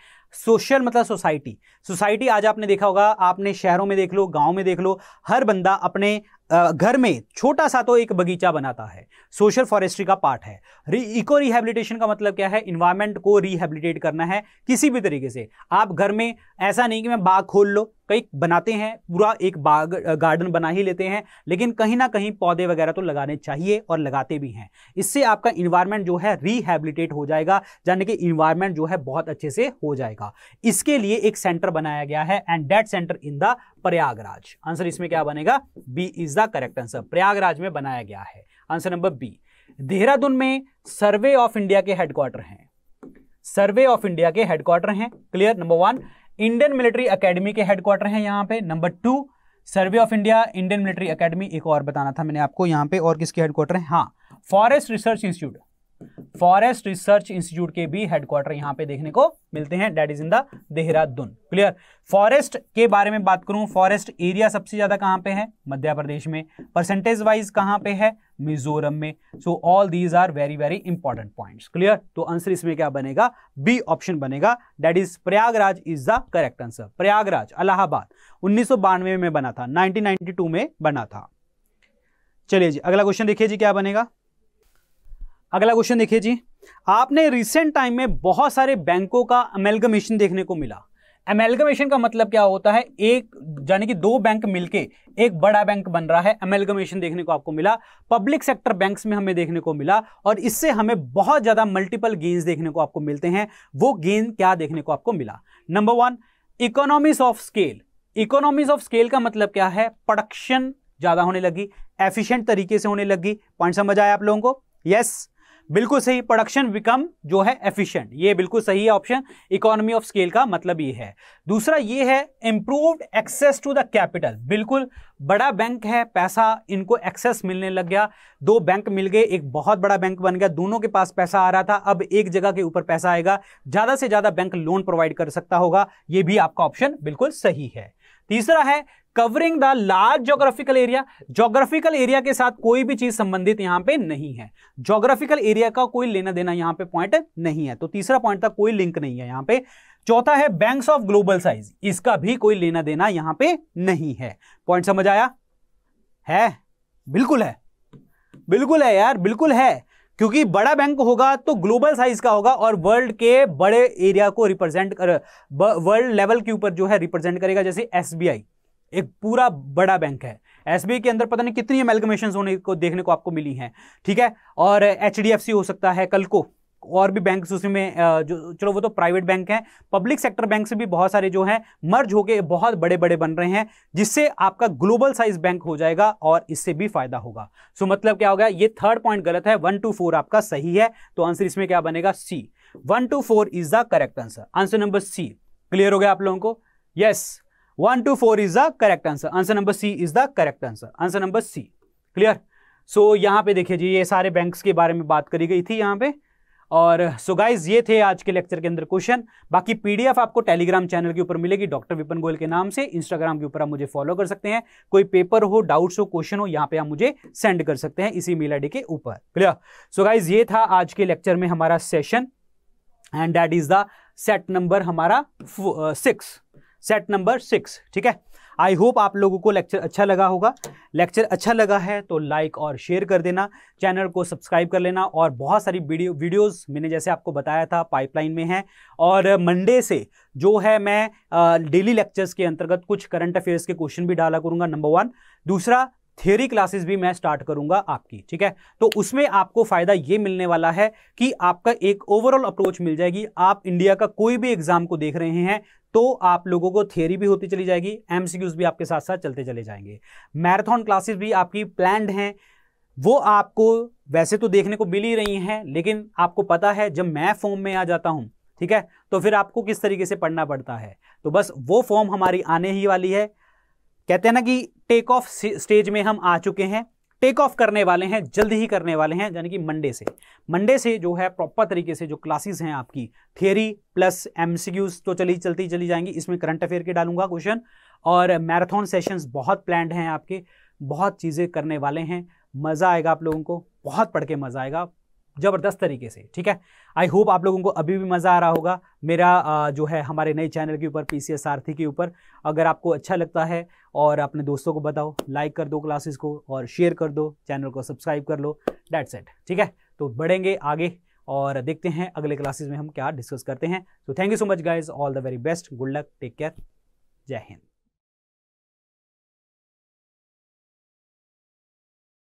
सोशल मतलब सोसाइटी सोसाइटी आज आपने देखा होगा आपने शहरों में देख लो गाँव में देख लो हर बंदा अपने घर में छोटा सा तो एक बगीचा बनाता है सोशल फॉरेस्ट्री का पार्ट है री इको रिहेबिलिटेशन का मतलब क्या है इन्वायरमेंट को रिहेबिलिटेट करना है किसी भी तरीके से आप घर में ऐसा नहीं कि मैं बाग खोल लो कई बनाते हैं पूरा एक बाग गार्डन बना ही लेते हैं लेकिन कहीं ना कहीं पौधे वगैरह तो लगाने चाहिए और लगाते भी हैं इससे आपका इन्वायरमेंट जो है रिहेबिलिटेट हो जाएगा यानी कि इन्वायरमेंट जो है बहुत अच्छे से हो जाएगा था इसके लिए एक सेंटर बनाया गया है and that center in the Prayagraj answer इसमें क्या बनेगा B is the correct answer Prayagraj में बनाया गया है आंसर नंबर बी देहरादून में सर्वे ऑफ इंडिया के हेडक्वार्टर हैं सर्वे ऑफ इंडिया के हेडक्वार्टर हैं clear number one Indian military academy के हेडक्वार्टर हैं यहां पे number two survey of India Indian military academy एक और बताना था मैंने आपको यहां पे और किसके हेडक्वार्टर हैं हाँ forest research institute forest research institute के भी हेडक्वार्टर यहां पे देखने को मिलते हैं that is in the Dehradun clear forest के बारे में बात करूं फॉरेस्ट एरिया सबसे ज्यादा कहां पे है मध्य प्रदेश में परसेंटेज वाइज कहां पे है मिजोरम में so all these are very very important points clear तो आंसर इसमें क्या बनेगा बी ऑप्शन बनेगा that is Prayagraj is the correct answer Prayagraj Allahabad उन्नीस में बना था नाइनटीन में बना था चलिए जी अगला क्वेश्चन देखिए जी क्या बनेगा अगला क्वेश्चन देखिए जी आपने रिसेंट टाइम में बहुत सारे बैंकों का अमेलगमेशन देखने को मिला अमेलगमेशन का मतलब क्या होता है एक यानी कि दो बैंक मिलके एक बड़ा बैंक बन रहा है अमेलगमेशन देखने को आपको मिला पब्लिक सेक्टर बैंक्स में हमें देखने को मिला और इससे हमें बहुत ज़्यादा मल्टीपल गेन्स देखने को आपको मिलते हैं वो गेन क्या देखने को आपको मिला number one economies of scale economies of scale का मतलब क्या है प्रोडक्शन ज़्यादा होने लगी एफिशियंट तरीके से होने लगी पॉइंट समझ आया आप लोगों को यस yes. बिल्कुल सही प्रोडक्शन बिकम जो है एफिशिएंट ये बिल्कुल सही है ऑप्शन इकोनॉमी ऑफ स्केल का मतलब ये है दूसरा ये है improve access to the capital बिल्कुल बड़ा बैंक है पैसा इनको एक्सेस मिलने लग गया दो बैंक मिल गए एक बहुत बड़ा बैंक बन गया दोनों के पास पैसा आ रहा था अब एक जगह के ऊपर पैसा आएगा ज़्यादा से ज़्यादा बैंक लोन प्रोवाइड कर सकता होगा ये भी आपका ऑप्शन बिल्कुल सही है तीसरा है covering the large geographical area geographical area के साथ कोई भी चीज संबंधित यहां पे नहीं है जोग्राफिकल एरिया का कोई लेना देना यहां पे पॉइंट नहीं है तो तीसरा पॉइंट का कोई लिंक नहीं है यहां पे चौथा है बैंक्स ऑफ ग्लोबल साइज इसका भी कोई लेना देना यहां पे नहीं है पॉइंट समझ आया है बिल्कुल है बिल्कुल है यार बिल्कुल है क्योंकि बड़ा बैंक होगा तो ग्लोबल साइज का होगा और वर्ल्ड के बड़े एरिया को रिप्रेजेंट कर वर्ल्ड लेवल के ऊपर जो है रिप्रेजेंट करेगा जैसे एसबीआई एक पूरा बड़ा बैंक है एसबीआई के अंदर पता नहीं कितनी अमेलगमेशन होने को देखने को आपको मिली हैं ठीक है और एच हो सकता है कल को और भी बैंक उसी में जो चलो वो तो प्राइवेट बैंक हैं पब्लिक सेक्टर बैंक से भी बहुत सारे जो हैं मर्ज होके बहुत बड़े बड़े बन रहे हैं जिससे आपका ग्लोबल साइज बैंक हो जाएगा और इससे भी फायदा होगा सो so, मतलब क्या होगा ये थर्ड पॉइंट गलत है वन टू फोर आपका सही है तो आंसर इसमें क्या बनेगा C one two four is the correct answer answer number C clear हो गया आप लोगों को yes yes, one two four is the correct answer answer number C is the correct answer answer number C clear so यहाँ पे देखिए जी ये सारे बैंक्स के बारे में बात करी गई थी यहाँ पे और सो so गाइज ये थे आज के लेक्चर के अंदर क्वेश्चन बाकी पीडीएफ आपको टेलीग्राम चैनल के ऊपर मिलेगी डॉक्टर विपन गोयल के नाम से इंस्टाग्राम के ऊपर आप मुझे फॉलो कर सकते हैं कोई पेपर हो डाउट्स हो क्वेश्चन हो यहाँ पे आप मुझे सेंड कर सकते हैं इसी मेल आई के ऊपर क्लियर सो गाइज ये था आज के लेक्चर में हमारा session and that is the set number हमारा सिक्स सेट नंबर सिक्स ठीक है आई होप आप लोगों को लेक्चर अच्छा लगा होगा लेक्चर अच्छा लगा है तो लाइक और शेयर कर देना चैनल को सब्सक्राइब कर लेना और बहुत सारी वीडियो वीडियोस मैंने जैसे आपको बताया था पाइपलाइन में है और मंडे से जो है मैं डेली लेक्चर्स के अंतर्गत कुछ करंट अफेयर्स के क्वेश्चन भी डाला करूँगा नंबर वन दूसरा थियोरी क्लासेस भी मैं स्टार्ट करूंगा आपकी ठीक है तो उसमें आपको फ़ायदा ये मिलने वाला है कि आपका एक ओवरऑल अप्रोच मिल जाएगी आप इंडिया का कोई भी एग्जाम को देख रहे हैं तो आप लोगों को थियरी भी होती चली जाएगी एमसीक्यूज भी आपके साथ साथ चलते चले जाएंगे मैराथन क्लासेस भी आपकी प्लैंड हैं वो आपको वैसे तो देखने को मिल ही रही हैं लेकिन आपको पता है जब मैं फॉर्म में आ जाता हूँ ठीक है तो फिर आपको किस तरीके से पढ़ना पड़ता है तो बस वो फॉर्म हमारी आने ही वाली है कहते हैं ना कि टेक ऑफ स्टेज में हम आ चुके हैं टेक ऑफ करने वाले हैं जल्द ही करने वाले हैं यानी कि मंडे से मंडे से जो है प्रॉपर तरीके से जो क्लासेस हैं आपकी थियरी प्लस एमसीक्यूज तो चली चलती चली जाएंगी इसमें करंट अफेयर के डालूंगा क्वेश्चन और मैराथन सेशंस बहुत प्लान्ड हैं आपके बहुत चीज़ें करने वाले हैं मज़ा आएगा आप लोगों को बहुत पढ़ के मज़ा आएगा ज़बरदस्त तरीके से ठीक है आई होप आप लोगों को अभी भी मज़ा आ रहा होगा मेरा जो है हमारे नए चैनल के ऊपर पी सी एस आरथी के ऊपर अगर आपको अच्छा लगता है और अपने दोस्तों को बताओ लाइक कर दो क्लासेस को और शेयर कर दो चैनल को सब्सक्राइब कर लो डैट सेट ठीक है तो बढ़ेंगे आगे और देखते हैं अगले क्लासेज में हम क्या डिस्कस करते हैं तो thank you so much guys all the very best good luck take care जय हिंद